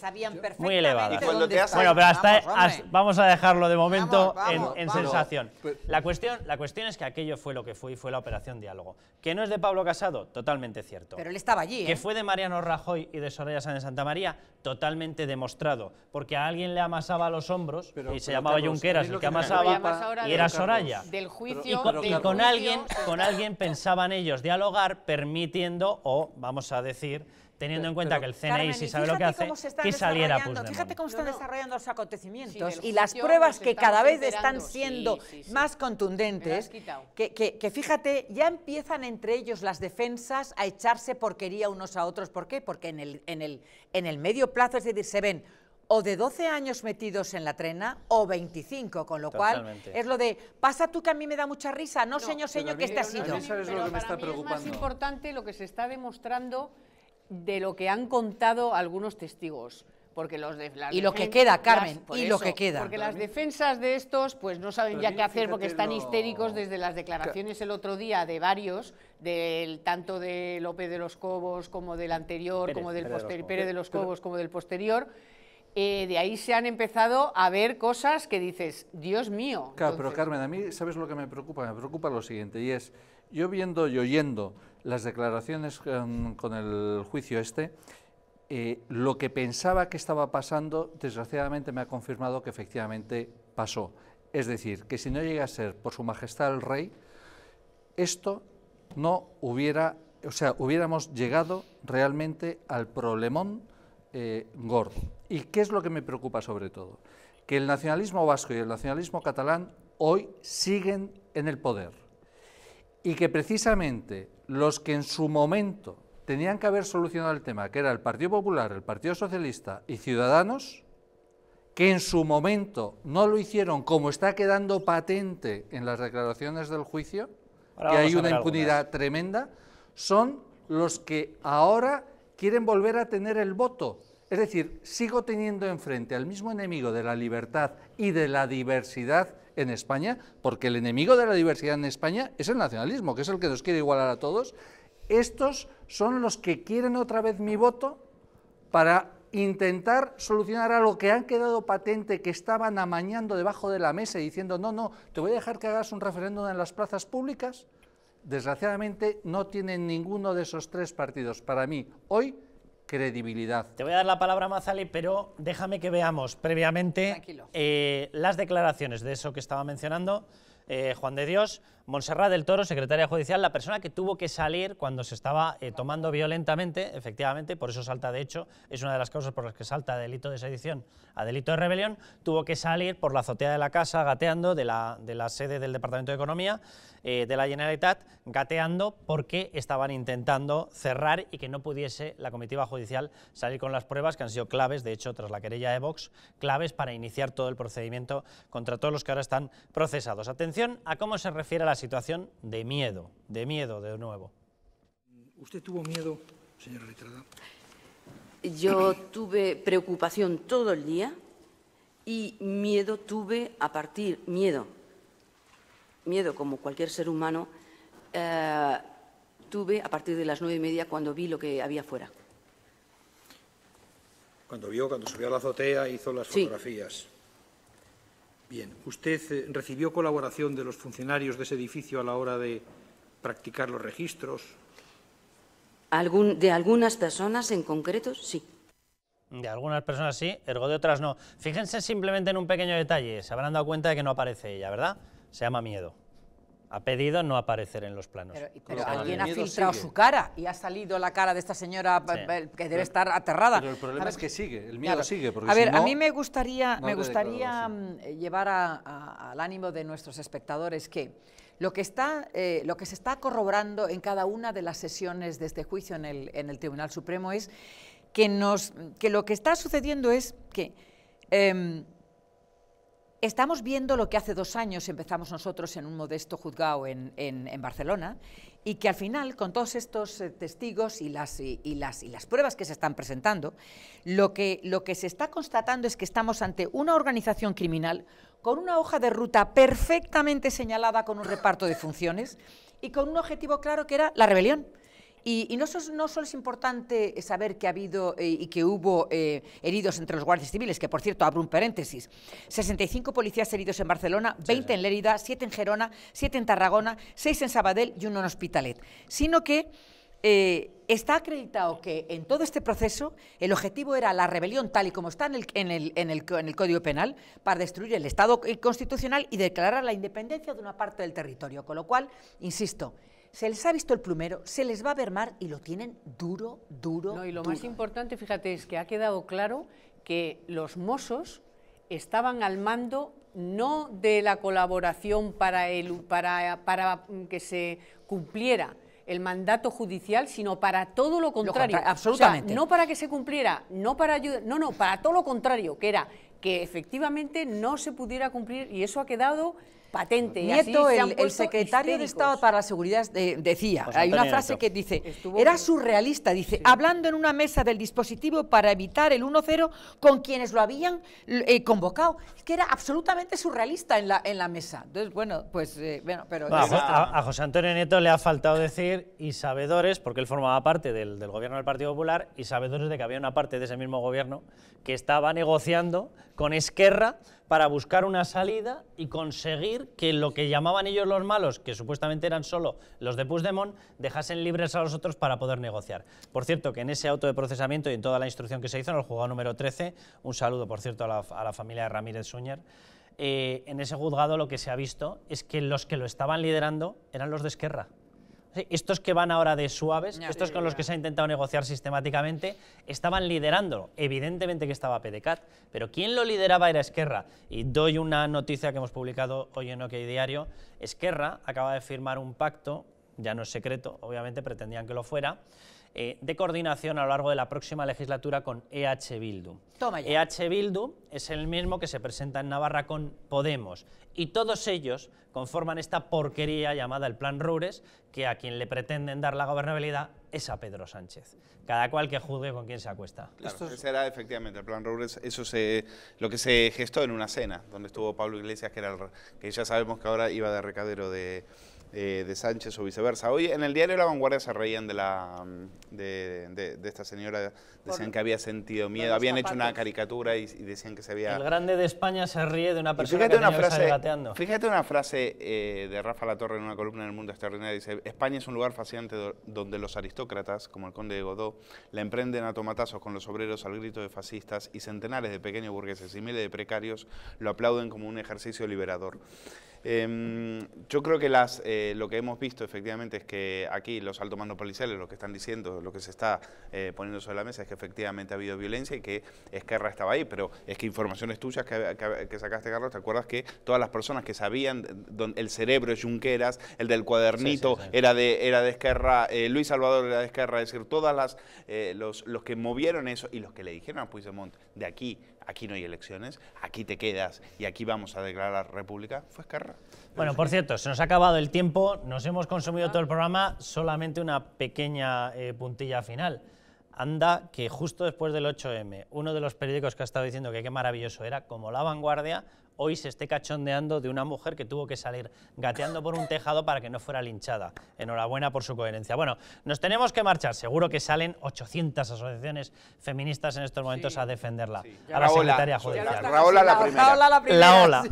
muy elevadas. bueno, pero hasta, vamos, a dejarlo de momento en, sensación. Pues, la cuestión, la cuestión es que aquello fue lo que fue y fue la operación diálogo. Que no es de Pablo Casado, totalmente cierto. Pero él estaba allí. Que ¿eh? fue de Mariano Rajoy y de Soraya Sáenz de Santa María, totalmente demostrado. Porque a alguien le amasaba los hombros y se llamaba Junqueras el que, amasaba y era Soraya. Del juicio, y con, alguien, con alguien pensaban ellos dialogar permitiendo o, vamos a decir, teniendo en cuenta que el CNI sí sabe lo que hace, que saliera Puigdemont. Fíjate cómo están desarrollando los acontecimientos y las pruebas que cada vez están siendo más contundentes, que, que, fíjate, ya empiezan entre ellos las defensas a echarse porquería unos a otros. ¿Por qué? Porque en el, en el, en el medio plazo, es decir, se ven o de 12 años metidos en la trena o 25, con lo cual es lo de, pasa tú que a mí me da mucha risa, no, señor, señor, que este ha sido. Pero para mí es más importante lo que se está demostrando de lo que han contado algunos testigos. Porque los y lo que queda, Carmen, y lo que queda. Porque las defensas de estos pues no saben ya qué hacer porque están histéricos desde las declaraciones el otro día de varios, del tanto de López de los Cobos como del anterior, como del posterior, Pérez de los Cobos como del posterior eh, de ahí se han empezado a ver cosas que dices, Dios mío. Claro, pero Carmen, a mí, ¿sabes lo que me preocupa? Me preocupa lo siguiente, y es, yo viendo y oyendo las declaraciones con, el juicio este, eh, lo que pensaba que estaba pasando, desgraciadamente me ha confirmado que efectivamente pasó. Es decir, que si no llega a ser por su majestad el rey, esto no hubiera, o sea, hubiéramos llegado realmente al problemón eh, Gord. ¿Y qué es lo que me preocupa sobre todo? Que el nacionalismo vasco y el nacionalismo catalán hoy siguen en el poder y que precisamente los que en su momento tenían que haber solucionado el tema, que era el Partido Popular, el Partido Socialista y Ciudadanos, que en su momento no lo hicieron, como está quedando patente en las declaraciones del juicio, que hay una impunidad tremenda, son los que ahora quieren volver a tener el voto. Es decir, sigo teniendo enfrente al mismo enemigo de la libertad y de la diversidad en España, porque el enemigo de la diversidad en España es el nacionalismo, que es el que nos quiere igualar a todos. Estos son los que quieren otra vez mi voto para intentar solucionar algo que han quedado patente, que estaban amañando debajo de la mesa y diciendo, no, no, te voy a dejar que hagas un referéndum en las plazas públicas desgraciadamente no tienen ninguno de esos tres partidos, para mí, hoy, credibilidad. Te voy a dar la palabra, Mazali, pero déjame que veamos previamente eh, las declaraciones de eso que estaba mencionando eh, Juan de Dios. Monserrat del Toro, secretaria judicial, la persona que tuvo que salir cuando se estaba eh, tomando violentamente, efectivamente, por eso salta de hecho, es una de las causas por las que salta delito de sedición a delito de rebelión, tuvo que salir por la azotea de la casa gateando de la, de la sede del Departamento de Economía eh, de la Generalitat, gateando porque estaban intentando cerrar y que no pudiese la comitiva judicial salir con las pruebas que han sido claves, de hecho, tras la querella de Vox, claves para iniciar todo el procedimiento contra todos los que ahora están procesados. Atención a cómo se refiere a la situación de miedo, de miedo de nuevo. ¿Usted tuvo miedo, señora Letrada? Yo tuve preocupación todo el día y miedo tuve a partir, miedo, miedo como cualquier ser humano, eh, tuve a partir de las nueve y media cuando vi lo que había fuera. Cuando vio, cuando subió a la azotea, hizo las fotografías. Bien, ¿usted eh, recibió colaboración de los funcionarios de ese edificio a la hora de practicar los registros? de algunas personas en concreto, sí. De algunas personas sí, ergo de otras no. Fíjense simplemente en un pequeño detalle, se habrán dado cuenta de que no aparece ella, ¿verdad? Se llama miedo. Ha pedido no aparecer en los planos. Pero, alguien ha filtrado su cara y ha salido la cara de esta señora eh, eh, que debe estar aterrada. Pero el problema es que sigue, el miedo sigue. a ver, a mí me gustaría, me gustaría mm, eh, llevar al ánimo de nuestros espectadores que lo que, está, lo que se está corroborando en cada una de las sesiones de este juicio en el, Tribunal Supremo es que, nos, que lo que está sucediendo es que... Em, Estamos viendo lo que hace dos años empezamos nosotros en un modesto juzgado en, Barcelona y que al final, con todos estos eh, testigos y las, pruebas que se están presentando, lo que se está constatando es que estamos ante una organización criminal con una hoja de ruta perfectamente señalada con un reparto de funciones y con un objetivo claro que era la rebelión. Y, no, solo es importante saber que ha habido eh, y que hubo eh, heridos entre los guardias civiles, que por cierto, abro un paréntesis, 65 policías heridos en Barcelona, 20 en Lérida, 7 en Gerona, 7 en Tarragona, 6 en Sabadell y uno en Hospitalet, sino que... Eh, está acreditado que en todo este proceso el objetivo era la rebelión tal y como está en el, en el Código Penal para destruir el Estado constitucional y declarar la independencia de una parte del territorio. Con lo cual, insisto, se les ha visto el plumero, se les va a ver mar y lo tienen duro, duro. No, y lo más importante, fíjate, es que ha quedado claro que los mozos estaban al mando no de la colaboración para, el, para, para que se cumpliera el mandato judicial, sino para todo lo contrario. absolutamente. no para que se cumpliera, no para ayudar, no, no, para todo lo contrario, que era que efectivamente no se pudiera cumplir y eso ha quedado patente. Nieto, el, secretario de Estado para la Seguridad, decía, pues hay una frase que dice, era surrealista, dice, hablando en una mesa del dispositivo para evitar el 1-0 con quienes lo habían eh, convocado. que era absolutamente surrealista en la, en la mesa. Entonces, bueno, pues, eh, bueno, pero... a, José Antonio Nieto le ha faltado decir y sabedores, porque él formaba parte del, del gobierno del Partido Popular, y sabedores de que había una parte de ese mismo gobierno que estaba negociando con Esquerra para buscar una salida y conseguir que lo que llamaban ellos los malos, que supuestamente eran solo los de Puigdemont, dejasen libres a los otros para poder negociar. Por cierto, que en ese auto de procesamiento y en toda la instrucción que se hizo, en el juzgado número 13, un saludo, por cierto, a la, familia de Ramírez Suñer, eh, en ese juzgado lo que se ha visto es que los que lo estaban liderando eran los de Esquerra estos que van ahora de suaves, estos con los que se ha intentado negociar sistemáticamente, estaban liderándolo. Evidentemente que estaba PDCAT, pero quien lo lideraba era Esquerra. Y doy una noticia que hemos publicado hoy en OK Diario. Esquerra acaba de firmar un pacto, ya no es secreto, obviamente pretendían que lo fuera, eh, de coordinación a lo largo de la próxima legislatura con EH Bildu. EH Bildu es el mismo que se presenta en Navarra con Podemos y todos ellos conforman esta porquería llamada el Plan Rures, que a quien le pretenden dar la gobernabilidad es a Pedro Sánchez. Cada cual que juzgue con quién se acuesta. Claro, Esto será ese era efectivamente el plan Rures, eso es lo que se gestó en una cena, donde estuvo Pablo Iglesias, que, era que ya sabemos que ahora iba de recadero de, eh, de Sánchez o viceversa. Hoy en el diario La Vanguardia se reían de, la, mm, de, esta señora, decían que había sentido miedo, habían hecho una caricatura y, decían que se había... El grande de España se ríe de una persona que, Fíjate una frase eh, de Rafa Torre en una columna en El Mundo Extraordinario, dice, España es un lugar fascinante donde los aristócratas, como el conde de Godó, la emprenden a tomatazos con los obreros al grito de fascistas y centenares de pequeños burgueses y miles de precarios lo aplauden como un ejercicio liberador. Em, yo creo que las, eh, lo que hemos visto efectivamente es que aquí los alto mandos policiales lo que están diciendo, lo que se está eh, poniendo sobre la mesa es que efectivamente ha habido violencia y que Esquerra estaba ahí, pero es que informaciones tuyas que, que, sacaste, Carlos, ¿te acuerdas que todas las personas que sabían, el cerebro de Junqueras, el del cuadernito Era, de, era de Esquerra, eh, Luis Salvador era de Esquerra, es decir, todas las, los, los que movieron eso y los que le dijeron a Puigdemont de aquí aquí no hay elecciones, aquí te quedas y aquí vamos a declarar república, fue escarra. Bueno, por cierto, se nos ha acabado el tiempo, nos hemos consumido todo el programa, solamente una pequeña eh, puntilla final. Anda, que justo después del 8M, uno de los periódicos que ha estado diciendo que qué maravilloso era, como La Vanguardia, hoy se esté cachondeando de una mujer que tuvo que salir gateando por un tejado para que no fuera linchada. Enhorabuena por su coherencia. Bueno, nos tenemos que marchar. Seguro que salen 800 asociaciones feministas en estos momentos a defenderla. A la, secretaria Raola la primera. La, ola.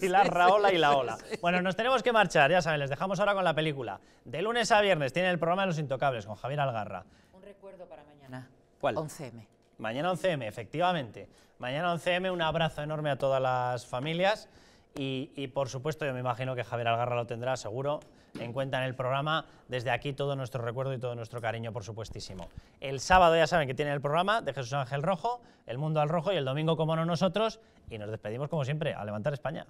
Pilar Raola y la ola. Bueno, nos tenemos que marchar, ya saben, les dejamos ahora con la película. De lunes a viernes Tiene el programa de Los Intocables con Javier Algarra. Un recuerdo para mañana. ¿Cuál? 11M. Mañana 11M, efectivamente. Mañana 11M, un abrazo enorme a todas las familias y, y, por supuesto yo me imagino que Javier Algarra lo tendrá seguro en cuenta en el programa. Desde aquí todo nuestro recuerdo y todo nuestro cariño, por supuestísimo. El sábado ya saben que tienen el programa de Jesús Ángel Rojo, El Mundo al Rojo y el domingo como no nosotros y nos despedimos como siempre a levantar España.